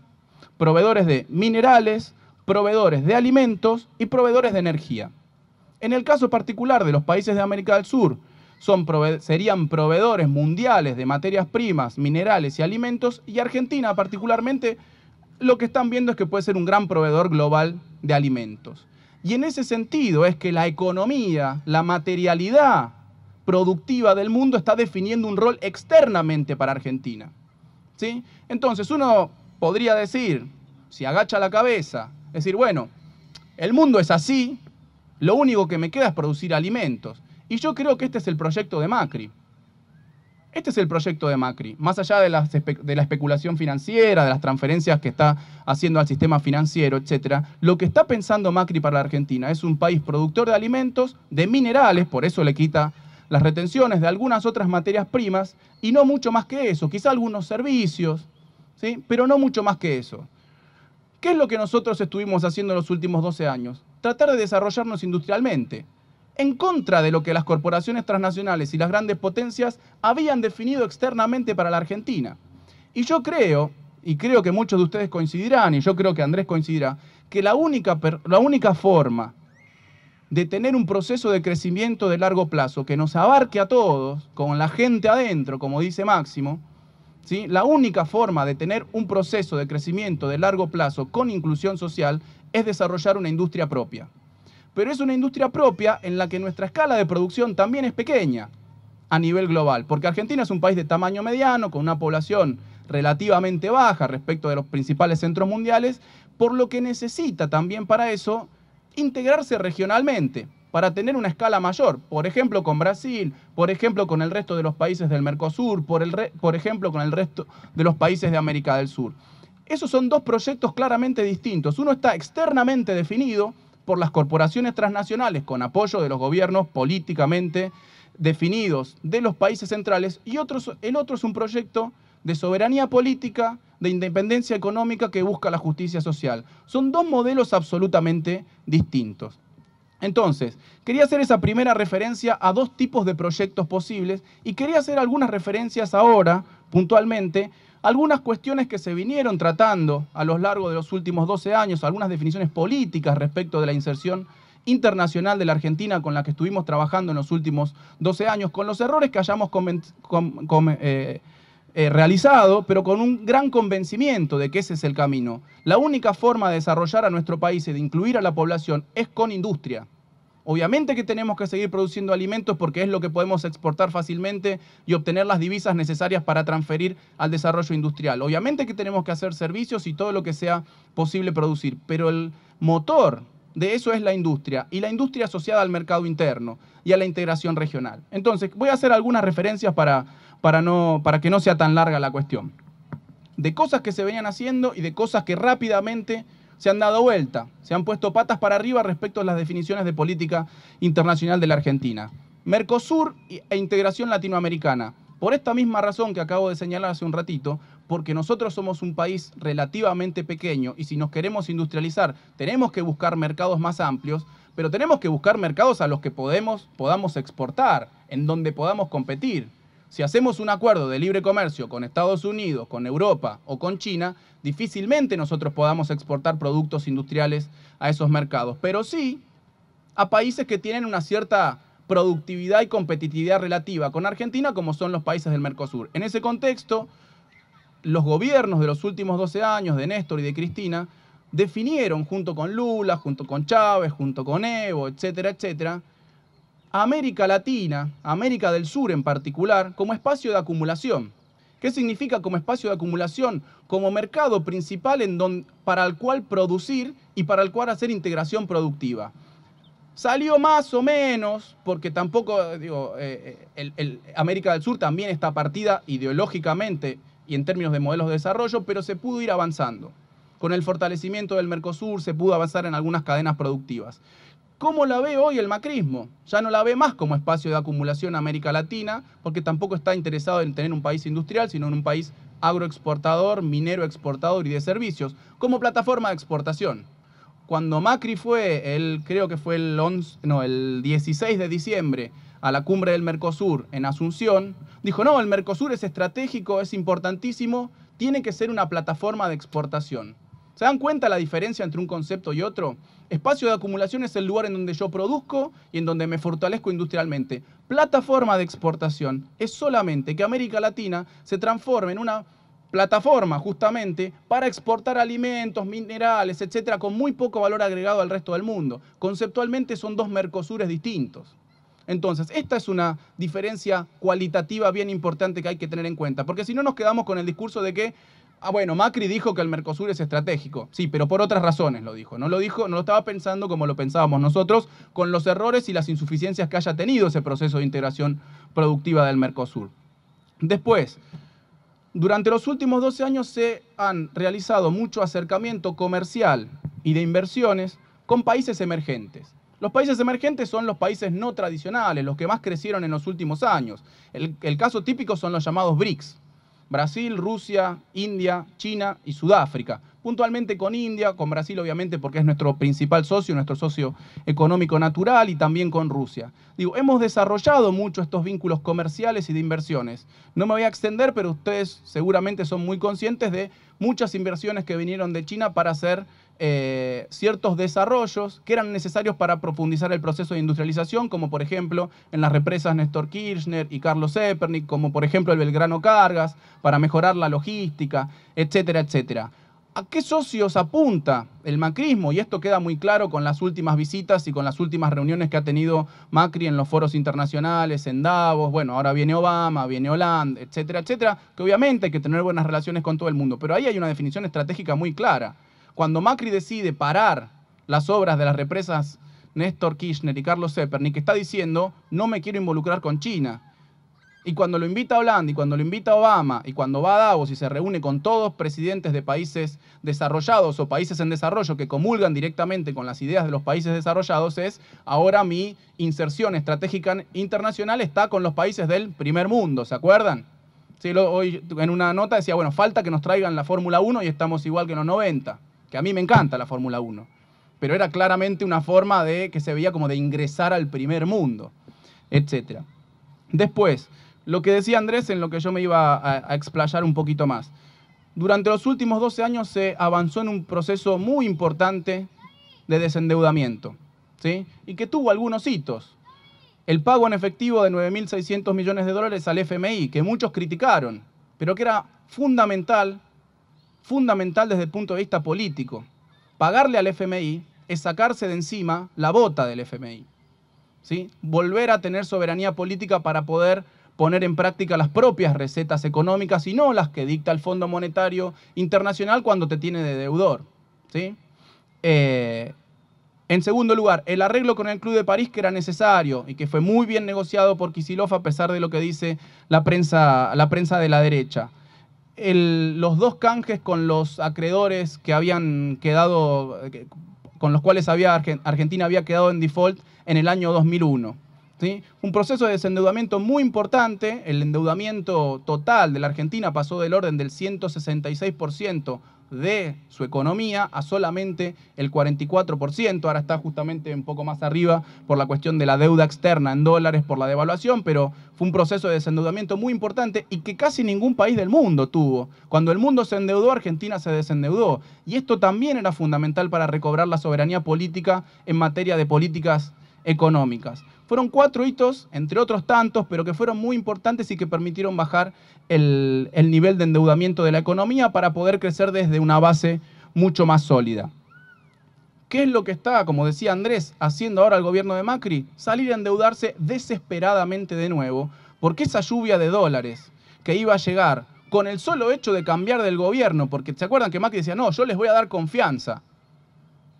proveedores de minerales, proveedores de alimentos y proveedores de energía. En el caso particular de los países de América del Sur, son serían proveedores mundiales de materias primas, minerales y alimentos, y Argentina particularmente lo que están viendo es que puede ser un gran proveedor global de alimentos. Y en ese sentido es que la economía, la materialidad productiva del mundo está definiendo un rol externamente para Argentina. ¿Sí? Entonces uno podría decir, si agacha la cabeza, decir, bueno, el mundo es así, lo único que me queda es producir alimentos. Y yo creo que este es el proyecto de Macri. Este es el proyecto de Macri, más allá de, la especulación financiera, de las transferencias que está haciendo al sistema financiero, etc. Lo que está pensando Macri para la Argentina es un país productor de alimentos, de minerales, por eso le quita las retenciones de algunas otras materias primas, y no mucho más que eso, quizá algunos servicios, ¿sí? pero no mucho más que eso. ¿Qué es lo que nosotros estuvimos haciendo en los últimos 12 años? tratar de desarrollarnos industrialmente, en contra de lo que las corporaciones transnacionales y las grandes potencias habían definido externamente para la Argentina. Y yo creo, y creo que muchos de ustedes coincidirán, y yo creo que Andrés coincidirá, que la única, la única forma de tener un proceso de crecimiento de largo plazo que nos abarque a todos, con la gente adentro, como dice Máximo, ¿sí? la única forma de tener un proceso de crecimiento de largo plazo con inclusión social es desarrollar una industria propia. Pero es una industria propia en la que nuestra escala de producción también es pequeña a nivel global, porque Argentina es un país de tamaño mediano, con una población relativamente baja respecto de los principales centros mundiales, por lo que necesita también para eso integrarse regionalmente, para tener una escala mayor, por ejemplo con Brasil, por ejemplo con el resto de los países del Mercosur, por, el por ejemplo con el resto de los países de América del Sur. Esos son dos proyectos claramente distintos. Uno está externamente definido por las corporaciones transnacionales con apoyo de los gobiernos políticamente definidos de los países centrales y el otro es un proyecto de soberanía política, de independencia económica que busca la justicia social. Son dos modelos absolutamente distintos. Entonces, quería hacer esa primera referencia a dos tipos de proyectos posibles y quería hacer algunas referencias ahora, puntualmente, algunas cuestiones que se vinieron tratando a lo largo de los últimos 12 años, algunas definiciones políticas respecto de la inserción internacional de la Argentina con la que estuvimos trabajando en los últimos 12 años, con los errores que hayamos eh, eh, realizado, pero con un gran convencimiento de que ese es el camino. La única forma de desarrollar a nuestro país y de incluir a la población es con industria. Obviamente que tenemos que seguir produciendo alimentos porque es lo que podemos exportar fácilmente y obtener las divisas necesarias para transferir al desarrollo industrial. Obviamente que tenemos que hacer servicios y todo lo que sea posible producir, pero el motor de eso es la industria y la industria asociada al mercado interno y a la integración regional. Entonces, voy a hacer algunas referencias para, para, no, para que no sea tan larga la cuestión. De cosas que se venían haciendo y de cosas que rápidamente se han dado vuelta, se han puesto patas para arriba respecto a las definiciones de política internacional de la Argentina. Mercosur e integración latinoamericana. Por esta misma razón que acabo de señalar hace un ratito, porque nosotros somos un país relativamente pequeño y si nos queremos industrializar tenemos que buscar mercados más amplios, pero tenemos que buscar mercados a los que podemos, podamos exportar, en donde podamos competir. Si hacemos un acuerdo de libre comercio con Estados Unidos, con Europa o con China, difícilmente nosotros podamos exportar productos industriales a esos mercados, pero sí a países que tienen una cierta productividad y competitividad relativa con Argentina, como son los países del Mercosur. En ese contexto, los gobiernos de los últimos 12 años, de Néstor y de Cristina, definieron junto con Lula, junto con Chávez, junto con Evo, etcétera, etcétera, América Latina, América del Sur en particular, como espacio de acumulación. ¿Qué significa como espacio de acumulación? Como mercado principal para el cual producir y para el cual hacer integración productiva. Salió más o menos, porque tampoco, eh, digo, eh, eh, América del Sur también está partida ideológicamente y en términos de modelos de desarrollo, pero se pudo ir avanzando. Con el fortalecimiento del Mercosur se pudo avanzar en algunas cadenas productivas. ¿Cómo la ve hoy el macrismo? Ya no la ve más como espacio de acumulación América Latina, porque tampoco está interesado en tener un país industrial, sino en un país agroexportador, minero exportador y de servicios, como plataforma de exportación. Cuando Macri fue, el, creo que fue el 16 de diciembre, a la cumbre del Mercosur en Asunción, dijo, no, el Mercosur es estratégico, es importantísimo, tiene que ser una plataforma de exportación. ¿Se dan cuenta la diferencia entre un concepto y otro? Espacio de acumulación es el lugar en donde yo produzco y en donde me fortalezco industrialmente. Plataforma de exportación es solamente que América Latina se transforme en una plataforma justamente para exportar alimentos, minerales, etcétera, con muy poco valor agregado al resto del mundo. Conceptualmente son dos Mercosures distintos. Entonces, esta es una diferencia cualitativa bien importante que hay que tener en cuenta, porque si no nos quedamos con el discurso de que Ah, bueno, Macri dijo que el Mercosur es estratégico. Sí, pero por otras razones lo dijo. No lo dijo, no lo estaba pensando como lo pensábamos nosotros, con los errores y las insuficiencias que haya tenido ese proceso de integración productiva del Mercosur. Después, durante los últimos 12 años se han realizado mucho acercamiento comercial y de inversiones con países emergentes. Los países emergentes son los países no tradicionales, los que más crecieron en los últimos años. el caso típico son los llamados BRICS, Brasil, Rusia, India, China y Sudáfrica. Puntualmente con India, con Brasil obviamente porque es nuestro principal socio, nuestro socio económico natural y también con Rusia. Digo, hemos desarrollado mucho estos vínculos comerciales y de inversiones. No me voy a extender, pero ustedes seguramente son muy conscientes de muchas inversiones que vinieron de China para hacer eh, ciertos desarrollos que eran necesarios para profundizar el proceso de industrialización, como por ejemplo en las represas Néstor Kirchner y Carlos Epernick, como por ejemplo el Belgrano Cargas, para mejorar la logística, etcétera, etcétera. ¿A qué socios apunta el macrismo? Y esto queda muy claro con las últimas visitas y con las últimas reuniones que ha tenido Macri en los foros internacionales, en Davos, bueno, ahora viene Obama, viene Hollande, etcétera, etcétera, que obviamente hay que tener buenas relaciones con todo el mundo, pero ahí hay una definición estratégica muy clara. Cuando Macri decide parar las obras de las represas Néstor Kirchner y Carlos que está diciendo, no me quiero involucrar con China. Y cuando lo invita a y cuando lo invita a Obama y cuando va a Davos y se reúne con todos presidentes de países desarrollados o países en desarrollo que comulgan directamente con las ideas de los países desarrollados es ahora mi inserción estratégica internacional está con los países del primer mundo, ¿se acuerdan? hoy en una nota decía, bueno, falta que nos traigan la Fórmula 1 y estamos igual que en los 90 que a mí me encanta la Fórmula 1, pero era claramente una forma de que se veía como de ingresar al primer mundo, etc. Después, lo que decía Andrés en lo que yo me iba a, explayar un poquito más. Durante los últimos 12 años se avanzó en un proceso muy importante de desendeudamiento, ¿sí? y que tuvo algunos hitos. El pago en efectivo de 9.600 millones de dólares al FMI, que muchos criticaron, pero que era fundamental fundamental desde el punto de vista político. Pagarle al FMI es sacarse de encima la bota del FMI. ¿sí? Volver a tener soberanía política para poder poner en práctica las propias recetas económicas y no las que dicta el Fondo Monetario Internacional cuando te tiene de deudor. ¿sí? Eh, en segundo lugar, el arreglo con el Club de París que era necesario y que fue muy bien negociado por Kisilov a pesar de lo que dice la prensa, la prensa de la derecha los dos canjes con los acreedores que habían quedado, eh, con los cuales había, Argentina había quedado en default en el año 2001. ¿sí? Un proceso de desendeudamiento muy importante, el endeudamiento total de la Argentina pasó del orden del 166% de su economía a solamente el 44%. Ahora está justamente un poco más arriba por la cuestión de la deuda externa en dólares por la devaluación, pero fue un proceso de desendeudamiento muy importante y que casi ningún país del mundo tuvo. Cuando el mundo se endeudó, Argentina se desendeudó. Y esto también era fundamental para recobrar la soberanía política en materia de políticas económicas. Fueron cuatro hitos, entre otros tantos, pero que fueron muy importantes y que permitieron bajar el, nivel de endeudamiento de la economía para poder crecer desde una base mucho más sólida. ¿Qué es lo que está, como decía Andrés, haciendo ahora el gobierno de Macri? Salir a endeudarse desesperadamente de nuevo, porque esa lluvia de dólares que iba a llegar con el solo hecho de cambiar del gobierno, porque se acuerdan que Macri decía, no, yo les voy a dar confianza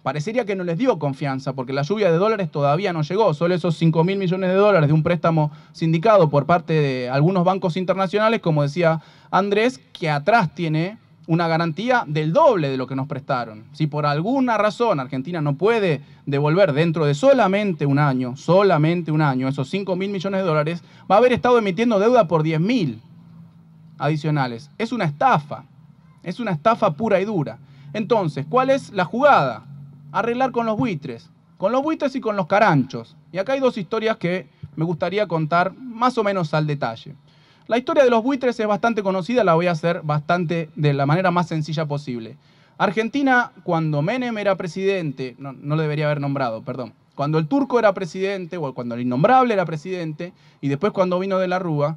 parecería que no les dio confianza, porque la lluvia de dólares todavía no llegó. Solo esos 5 mil millones de dólares de un préstamo sindicado por parte de algunos bancos internacionales, como decía Andrés, que atrás tiene una garantía del doble de lo que nos prestaron. Si por alguna razón Argentina no puede devolver dentro de solamente un año, solamente un año, esos 5 mil millones de dólares, va a haber estado emitiendo deuda por 10 mil adicionales. Es una estafa, es una estafa pura y dura. Entonces, ¿cuál es la jugada? arreglar con los buitres, con los buitres y con los caranchos. Y acá hay dos historias que me gustaría contar más o menos al detalle. La historia de los buitres es bastante conocida, la voy a hacer bastante de la manera más sencilla posible. Argentina, cuando Menem era presidente, no, debería haber nombrado, perdón, cuando el turco era presidente, o cuando el innombrable era presidente, y después cuando vino de la Rúa,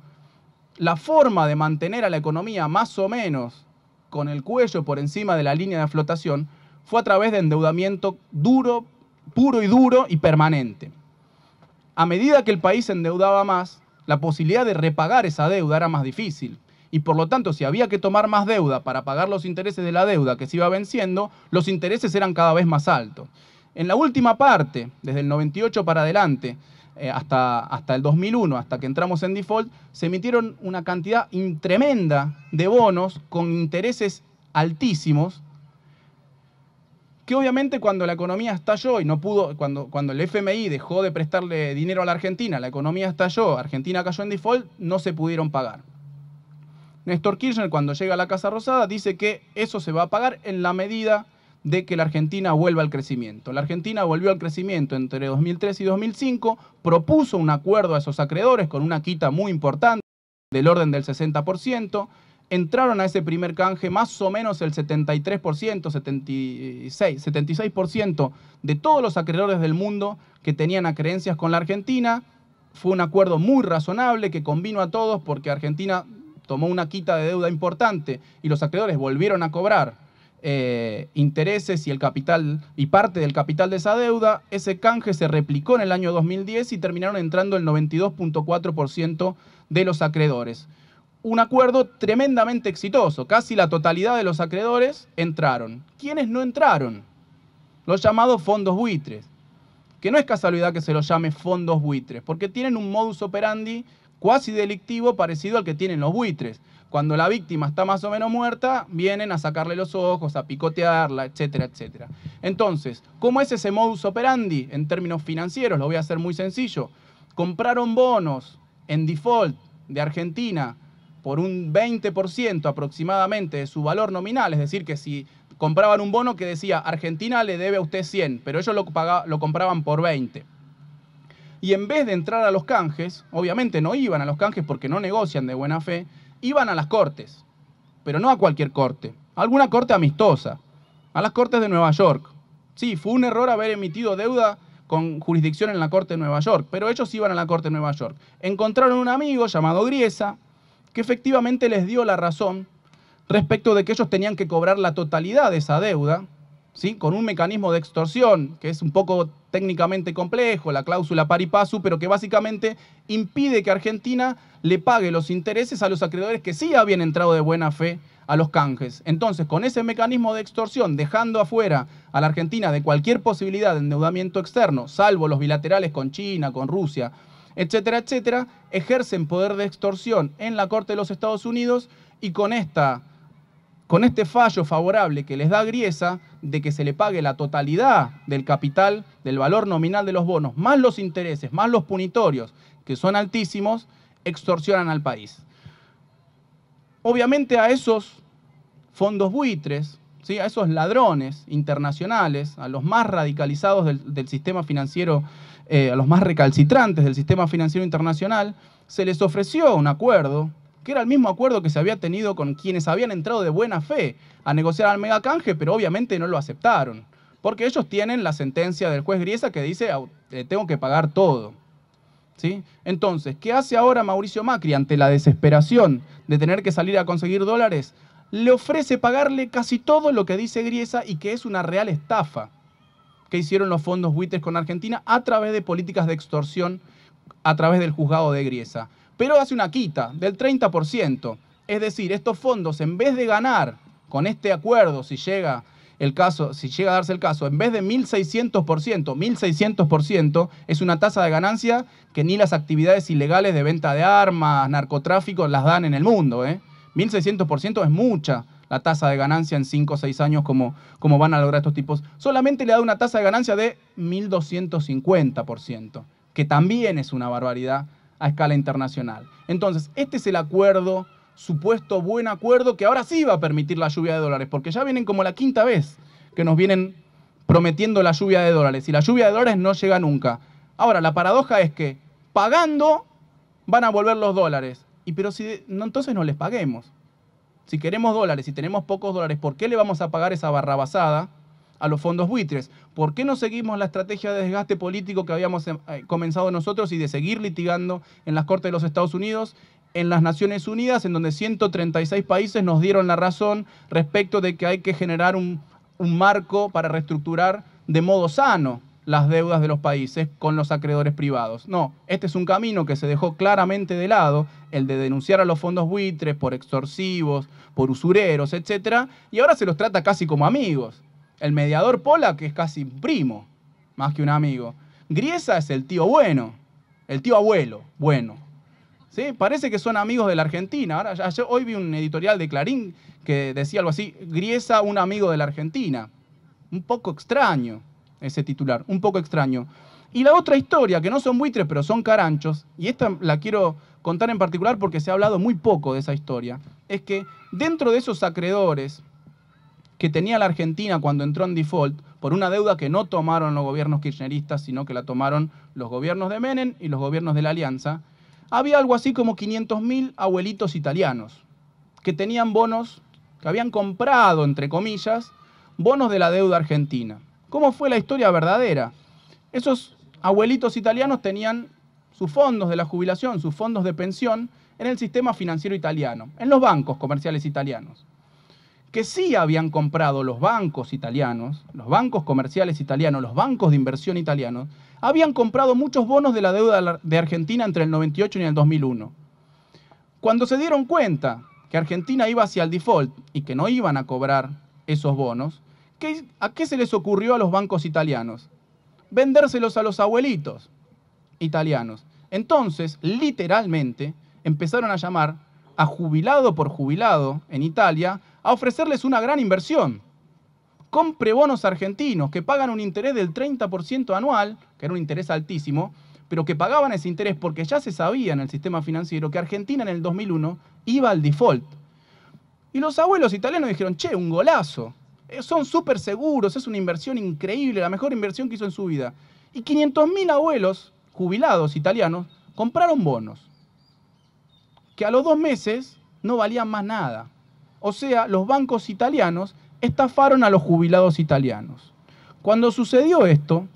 la forma de mantener a la economía más o menos con el cuello por encima de la línea de flotación fue a través de endeudamiento duro, puro y duro y permanente. A medida que el país endeudaba más, la posibilidad de repagar esa deuda era más difícil. Y por lo tanto, si había que tomar más deuda para pagar los intereses de la deuda que se iba venciendo, los intereses eran cada vez más altos. En la última parte, desde el 98 para adelante, eh, hasta, hasta el 2001, hasta que entramos en default, se emitieron una cantidad tremenda de bonos con intereses altísimos que obviamente cuando la economía estalló y no pudo, cuando, cuando el FMI dejó de prestarle dinero a la Argentina, la economía estalló, Argentina cayó en default, no se pudieron pagar. Néstor Kirchner cuando llega a la Casa Rosada dice que eso se va a pagar en la medida de que la Argentina vuelva al crecimiento. La Argentina volvió al crecimiento entre 2003 y 2005, propuso un acuerdo a esos acreedores con una quita muy importante del orden del 60%, entraron a ese primer canje más o menos el 73%, 76%, 76% de todos los acreedores del mundo que tenían acreencias con la Argentina. Fue un acuerdo muy razonable que convino a todos porque Argentina tomó una quita de deuda importante y los acreedores volvieron a cobrar eh, intereses y el capital y parte del capital de esa deuda. Ese canje se replicó en el año 2010 y terminaron entrando el 92.4% de los acreedores un acuerdo tremendamente exitoso. Casi la totalidad de los acreedores entraron. ¿Quiénes no entraron? Los llamados fondos buitres. Que no es casualidad que se los llame fondos buitres, porque tienen un modus operandi cuasi delictivo parecido al que tienen los buitres. Cuando la víctima está más o menos muerta, vienen a sacarle los ojos, a picotearla, etcétera, etcétera. Entonces, ¿cómo es ese modus operandi en términos financieros? Lo voy a hacer muy sencillo. Compraron bonos en default de Argentina por un 20% aproximadamente de su valor nominal, es decir, que si compraban un bono que decía Argentina le debe a usted 100, pero ellos lo, lo compraban por 20. Y en vez de entrar a los canjes, obviamente no iban a los canjes porque no negocian de buena fe, iban a las cortes, pero no a cualquier corte, a alguna corte amistosa, a las cortes de Nueva York. Sí, fue un error haber emitido deuda con jurisdicción en la Corte de Nueva York, pero ellos iban a la Corte de Nueva York. Encontraron un amigo llamado Griesa, que efectivamente les dio la razón respecto de que ellos tenían que cobrar la totalidad de esa deuda, ¿sí? con un mecanismo de extorsión que es un poco técnicamente complejo, la cláusula paripasu, pero que básicamente impide que Argentina le pague los intereses a los acreedores que sí habían entrado de buena fe a los canjes. Entonces, con ese mecanismo de extorsión, dejando afuera a la Argentina de cualquier posibilidad de endeudamiento externo, salvo los bilaterales con China, con Rusia, etcétera, etcétera, ejercen poder de extorsión en la Corte de los Estados Unidos y con esta con este fallo favorable que les da Griesa de que se le pague la totalidad del capital, del valor nominal de los bonos, más los intereses, más los punitorios, que son altísimos, extorsionan al país. Obviamente a esos fondos buitres, ¿sí? a esos ladrones internacionales, a los más radicalizados del, del sistema financiero eh, a los más recalcitrantes del sistema financiero internacional, se les ofreció un acuerdo, que era el mismo acuerdo que se había tenido con quienes habían entrado de buena fe a negociar al canje pero obviamente no lo aceptaron, porque ellos tienen la sentencia del juez Griesa que dice, eh, tengo que pagar todo. ¿Sí? Entonces, ¿qué hace ahora Mauricio Macri ante la desesperación de tener que salir a conseguir dólares? Le ofrece pagarle casi todo lo que dice Griesa y que es una real estafa hicieron los fondos buitres con Argentina a través de políticas de extorsión a través del juzgado de Griesa. Pero hace una quita del 30%. Es decir, estos fondos, en vez de ganar con este acuerdo, si llega el caso, si llega a darse el caso, en vez de 1.600%, 1.600% es una tasa de ganancia que ni las actividades ilegales de venta de armas, narcotráfico, las dan en el mundo. ¿eh? 1.600% es mucha la tasa de ganancia en 5 o 6 años como, como van a lograr estos tipos. Solamente le da una tasa de ganancia de 1.250%, que también es una barbaridad a escala internacional. Entonces, este es el acuerdo, supuesto buen acuerdo, que ahora sí va a permitir la lluvia de dólares, porque ya vienen como la quinta vez que nos vienen prometiendo la lluvia de dólares, y la lluvia de dólares no llega nunca. Ahora, la paradoja es que pagando van a volver los dólares, y pero si no, entonces no les paguemos. Si queremos dólares y tenemos pocos dólares, ¿por qué le vamos a pagar esa barrabasada a los fondos buitres? ¿Por qué no seguimos la estrategia de desgaste político que habíamos eh, comenzado nosotros y de seguir litigando en las Cortes de los Estados Unidos, en las Naciones Unidas, en donde 136 países nos dieron la razón respecto de que hay que generar un marco para reestructurar de modo sano las deudas de los países con los acreedores privados. No, este es un camino que se dejó claramente de lado, el de denunciar a los fondos buitres por extorsivos, por usureros, etc. Y ahora se los trata casi como amigos. El mediador Pola, que es casi primo, más que un amigo. Griesa es el tío bueno, el tío abuelo, bueno. ¿Sí? Parece que son amigos de la Argentina. Ahora, hoy vi un editorial de Clarín que decía algo así, Griesa un amigo de la Argentina. Un poco extraño ese titular, un poco extraño. Y la otra historia, que no son buitres, pero son caranchos, y esta la quiero contar en particular porque se ha hablado muy poco de esa historia, es que dentro de esos acreedores que tenía la Argentina cuando entró en default, por una deuda que no tomaron los gobiernos kirchneristas, sino que la tomaron los gobiernos de Menem y los gobiernos de la Alianza, había algo así como 500.000 abuelitos italianos que tenían bonos, que habían comprado, entre comillas, bonos de la deuda argentina cómo fue la historia verdadera. Esos abuelitos italianos tenían sus fondos de la jubilación, sus fondos de pensión en el sistema financiero italiano, en los bancos comerciales italianos, que sí habían comprado los bancos italianos, los bancos comerciales italianos, los bancos de inversión italianos, habían comprado muchos bonos de la deuda de Argentina entre el 98 y el 2001. Cuando se dieron cuenta que Argentina iba hacia el default y que no iban a cobrar esos bonos, ¿A qué se les ocurrió a los bancos italianos? Vendérselos a los abuelitos italianos. Entonces, literalmente, empezaron a llamar a jubilado por jubilado en Italia a ofrecerles una gran inversión. Compre bonos argentinos que pagan un interés del 30% anual, que era un interés altísimo, pero que pagaban ese interés porque ya se sabía en el sistema financiero que Argentina en el 2001 iba al default. Y los abuelos italianos dijeron, che, un golazo. Eh, son súper seguros, es una inversión increíble, la mejor inversión que hizo en su vida. Y 500.000 abuelos jubilados italianos compraron bonos, que a los dos meses no valían más nada. O sea, los bancos italianos estafaron a los jubilados italianos. Cuando sucedió esto,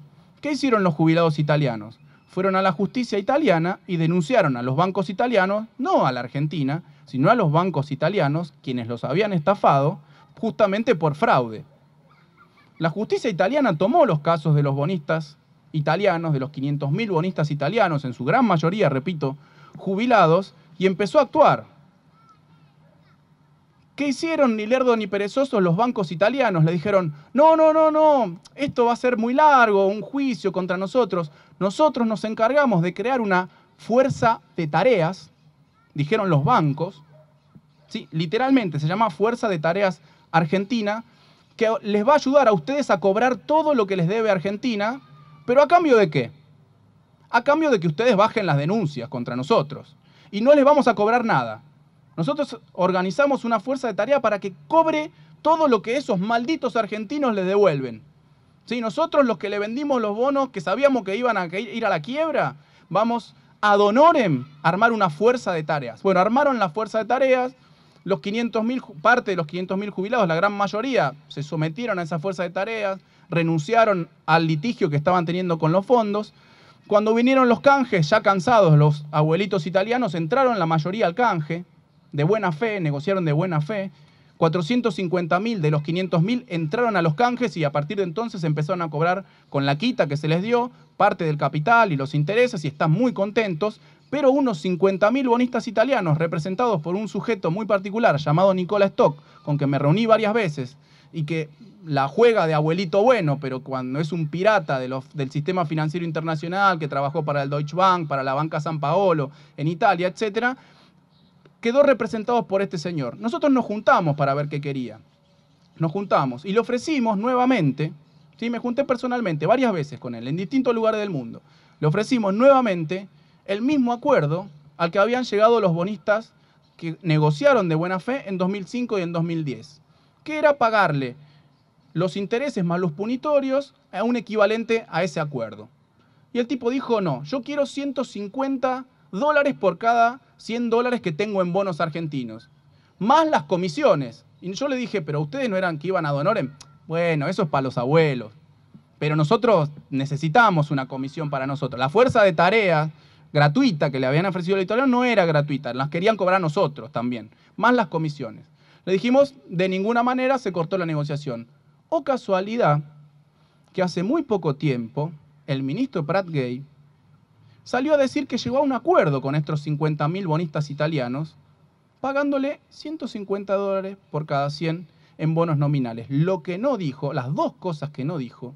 ¿qué hicieron los jubilados italianos? Fueron a la justicia italiana y denunciaron a los bancos italianos, no a la Argentina, sino a los bancos italianos, quienes los habían estafado, justamente por fraude. La justicia italiana tomó los casos de los bonistas italianos, de los 500.000 bonistas italianos, en su gran mayoría, repito, jubilados, y empezó a actuar. ¿Qué hicieron ni lerdo ni perezosos los bancos italianos? Le dijeron, no, no, no, no, esto va a ser muy largo, un juicio contra nosotros. Nosotros nos encargamos de crear una fuerza de tareas, dijeron los bancos, ¿sí? literalmente se llama fuerza de tareas Argentina, que les va a ayudar a ustedes a cobrar todo lo que les debe Argentina, pero a cambio de qué? A cambio de que ustedes bajen las denuncias contra nosotros. Y no les vamos a cobrar nada. Nosotros organizamos una fuerza de tarea para que cobre todo lo que esos malditos argentinos les devuelven. ¿Sí? Nosotros los que le vendimos los bonos que sabíamos que iban a ir a la quiebra, vamos a a armar una fuerza de tareas. Bueno, armaron la fuerza de tareas, los 500.000, parte de los 500.000 jubilados, la gran mayoría, se sometieron a esa fuerza de tareas, renunciaron al litigio que estaban teniendo con los fondos. Cuando vinieron los canjes, ya cansados, los abuelitos italianos entraron la mayoría al canje, de buena fe, negociaron de buena fe. 450.000 de los 500.000 entraron a los canjes y a partir de entonces empezaron a cobrar con la quita que se les dio parte del capital y los intereses y están muy contentos, pero unos 50.000 bonistas italianos, representados por un sujeto muy particular llamado Nicola Stock, con quien me reuní varias veces, y que la juega de abuelito bueno, pero cuando es un pirata del sistema financiero internacional, que trabajó para el Deutsche Bank, para la banca San Paolo, en Italia, etc., quedó representado por este señor. Nosotros nos juntamos para ver qué quería. Nos juntamos y le ofrecimos nuevamente, ¿sí? me junté personalmente varias veces con él, en distintos lugares del mundo, le ofrecimos nuevamente el mismo acuerdo al que habían llegado los bonistas que negociaron de buena fe en 2005 y en 2010, que era pagarle los intereses más los punitorios a un equivalente a ese acuerdo. Y el tipo dijo, no, yo quiero 150 dólares por cada 100 dólares que tengo en bonos argentinos, más las comisiones. Y yo le dije, pero ustedes no eran que iban a donoren. Bueno, eso es para los abuelos. Pero nosotros necesitamos una comisión para nosotros. La fuerza de tarea gratuita que le habían ofrecido los italianos, no era gratuita, las querían cobrar nosotros también, más las comisiones. Le dijimos, de ninguna manera se cortó la negociación. O casualidad que hace muy poco tiempo el ministro Pratt Gay salió a decir que llegó a un acuerdo con estos 50.000 bonistas italianos, pagándole 150 dólares por cada 100 en bonos nominales. Lo que no dijo, las dos cosas que no dijo,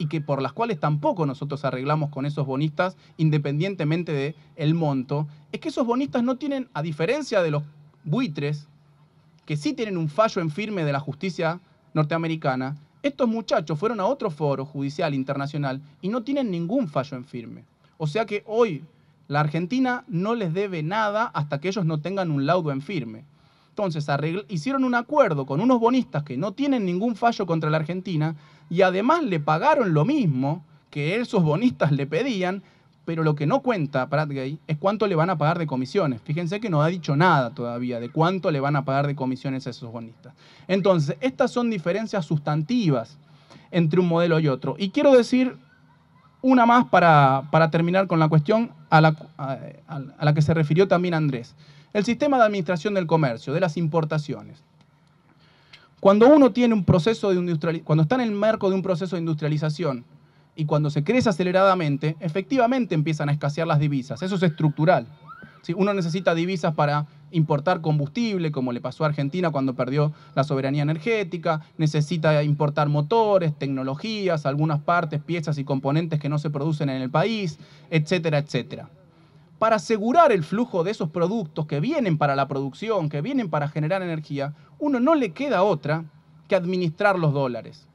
y que por las cuales tampoco nosotros arreglamos con esos bonistas, independientemente del monto, es que esos bonistas no tienen, a diferencia de los buitres, que sí tienen un fallo en firme de la justicia norteamericana, estos muchachos fueron a otro foro judicial internacional y no tienen ningún fallo en firme. O sea que hoy la Argentina no les debe nada hasta que ellos no tengan un laudo en firme entonces hicieron un acuerdo con unos bonistas que no tienen ningún fallo contra la Argentina y además le pagaron lo mismo que esos bonistas le pedían, pero lo que no cuenta Pratt es cuánto le van a pagar de comisiones. Fíjense que no ha dicho nada todavía de cuánto le van a pagar de comisiones a esos bonistas. Entonces, estas son diferencias sustantivas entre un modelo y otro. Y quiero decir una más para, terminar con la cuestión a la, a la que se refirió también Andrés el sistema de administración del comercio, de las importaciones. Cuando uno tiene un proceso de cuando está en el marco de un proceso de industrialización y cuando se crece aceleradamente, efectivamente empiezan a escasear las divisas. Eso es estructural. Si uno necesita divisas para importar combustible, como le pasó a Argentina cuando perdió la soberanía energética, necesita importar motores, tecnologías, algunas partes, piezas y componentes que no se producen en el país, etcétera, etcétera para asegurar el flujo de esos productos que vienen para la producción, que vienen para generar energía, uno no le queda otra que administrar los dólares.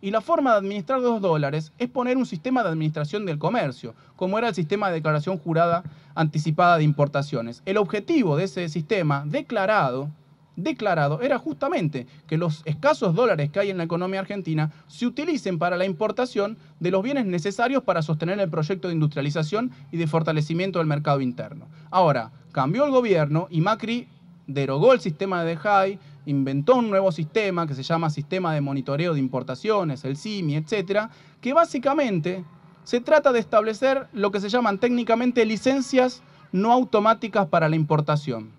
Y la forma de administrar los dólares es poner un sistema de administración del comercio, como era el sistema de declaración jurada anticipada de importaciones. El objetivo de ese sistema declarado declarado era justamente que los escasos dólares que hay en la economía argentina se utilicen para la importación de los bienes necesarios para sostener el proyecto de industrialización y de fortalecimiento del mercado interno. Ahora, cambió el gobierno y Macri derogó el sistema de DEJAI, inventó un nuevo sistema que se llama Sistema de Monitoreo de Importaciones, el CIMI, etcétera, que básicamente se trata de establecer lo que se llaman técnicamente licencias no automáticas para la importación.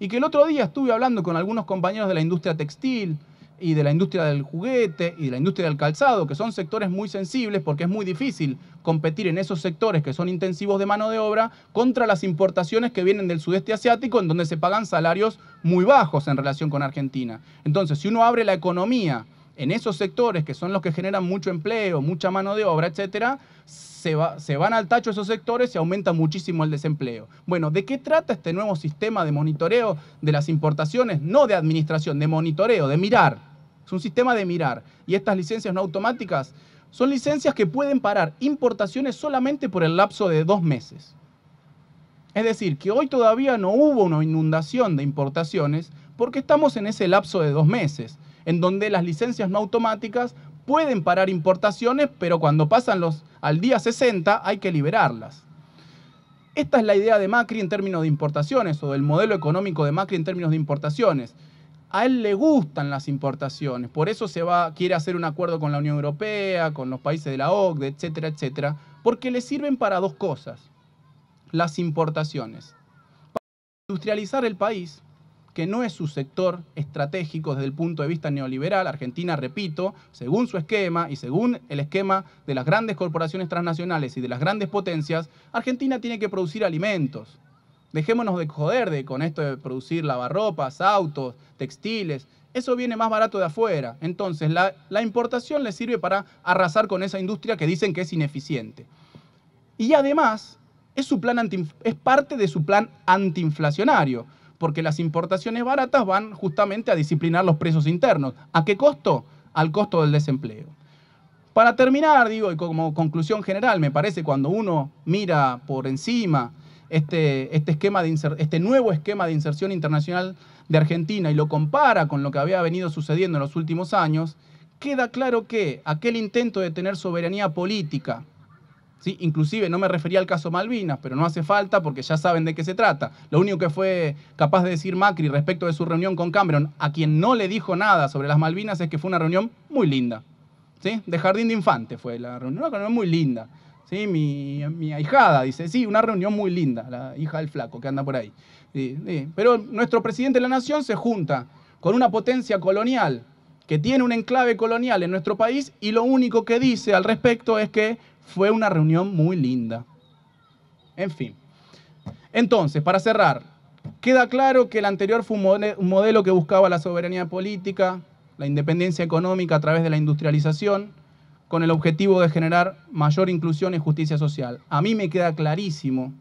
Y que el otro día estuve hablando con algunos compañeros de la industria textil y de la industria del juguete y de la industria del calzado, que son sectores muy sensibles porque es muy difícil competir en esos sectores que son intensivos de mano de obra contra las importaciones que vienen del sudeste asiático en donde se pagan salarios muy bajos en relación con Argentina. Entonces, si uno abre la economía en esos sectores que son los que generan mucho empleo, mucha mano de obra, etcétera, se, se van al tacho esos sectores y aumenta muchísimo el desempleo. Bueno, ¿de qué trata este nuevo sistema de monitoreo de las importaciones? No de administración, de monitoreo, de mirar. Es un sistema de mirar. Y estas licencias no automáticas son licencias que pueden parar importaciones solamente por el lapso de dos meses. Es decir, que hoy todavía no hubo una inundación de importaciones porque estamos en ese lapso de dos meses en donde las licencias no automáticas pueden parar importaciones, pero cuando pasan los, al día 60 hay que liberarlas. Esta es la idea de Macri en términos de importaciones o del modelo económico de Macri en términos de importaciones. A él le gustan las importaciones, por eso se va, quiere hacer un acuerdo con la Unión Europea, con los países de la OCDE, etcétera, etcétera, porque le sirven para dos cosas. Las importaciones. Para industrializar el país, que no es su sector estratégico desde el punto de vista neoliberal. Argentina, repito, según su esquema y según el esquema de las grandes corporaciones transnacionales y de las grandes potencias, Argentina tiene que producir alimentos. Dejémonos de joder de, con esto de producir lavarropas, autos, textiles. Eso viene más barato de afuera. Entonces, la, importación le sirve para arrasar con esa industria que dicen que es ineficiente. Y además, es, su plan es parte de su plan antiinflacionario porque las importaciones baratas van justamente a disciplinar los precios internos. ¿A qué costo? Al costo del desempleo. Para terminar, digo, y como conclusión general, me parece cuando uno mira por encima este, este, este nuevo esquema de inserción internacional de Argentina y lo compara con lo que había venido sucediendo en los últimos años, queda claro que aquel intento de tener soberanía política Inclusive no me refería al caso Malvinas, pero no hace falta porque ya saben de qué se trata. Lo único que fue capaz de decir Macri respecto de su reunión con Cameron, a quien no le dijo nada sobre las Malvinas, es que fue una reunión muy linda. ¿sí? De jardín de infante fue la reunión, una reunión muy linda. ¿sí? Mi, ahijada dice, sí, una reunión muy linda, la hija del flaco que anda por ahí. Pero nuestro presidente de la nación se junta con una potencia colonial que tiene un enclave colonial en nuestro país y lo único que dice al respecto es que fue una reunión muy linda. En fin. Entonces, para cerrar, queda claro que el anterior fue un modelo que buscaba la soberanía política, la independencia económica a través de la industrialización, con el objetivo de generar mayor inclusión y justicia social. A mí me queda clarísimo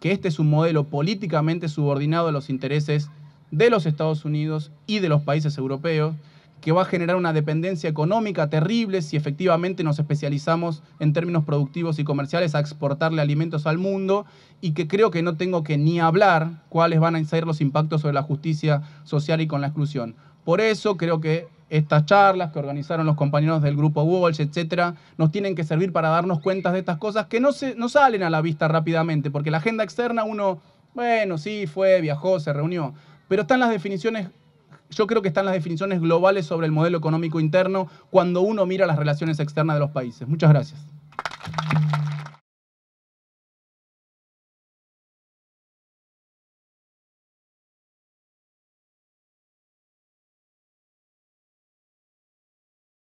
que este es un modelo políticamente subordinado a los intereses de los Estados Unidos y de los países europeos, que va a generar una dependencia económica terrible si efectivamente nos especializamos en términos productivos y comerciales a exportarle alimentos al mundo y que creo que no tengo que ni hablar cuáles van a ser los impactos sobre la justicia social y con la exclusión. Por eso creo que estas charlas que organizaron los compañeros del grupo Walsh, etcétera, nos tienen que servir para darnos cuenta de estas cosas que no, se, no salen a la vista rápidamente, porque la agenda externa uno, bueno, sí, fue, viajó, se reunió, pero están las definiciones yo creo que están las definiciones globales sobre el modelo económico interno cuando uno mira las relaciones externas de los países. Muchas gracias.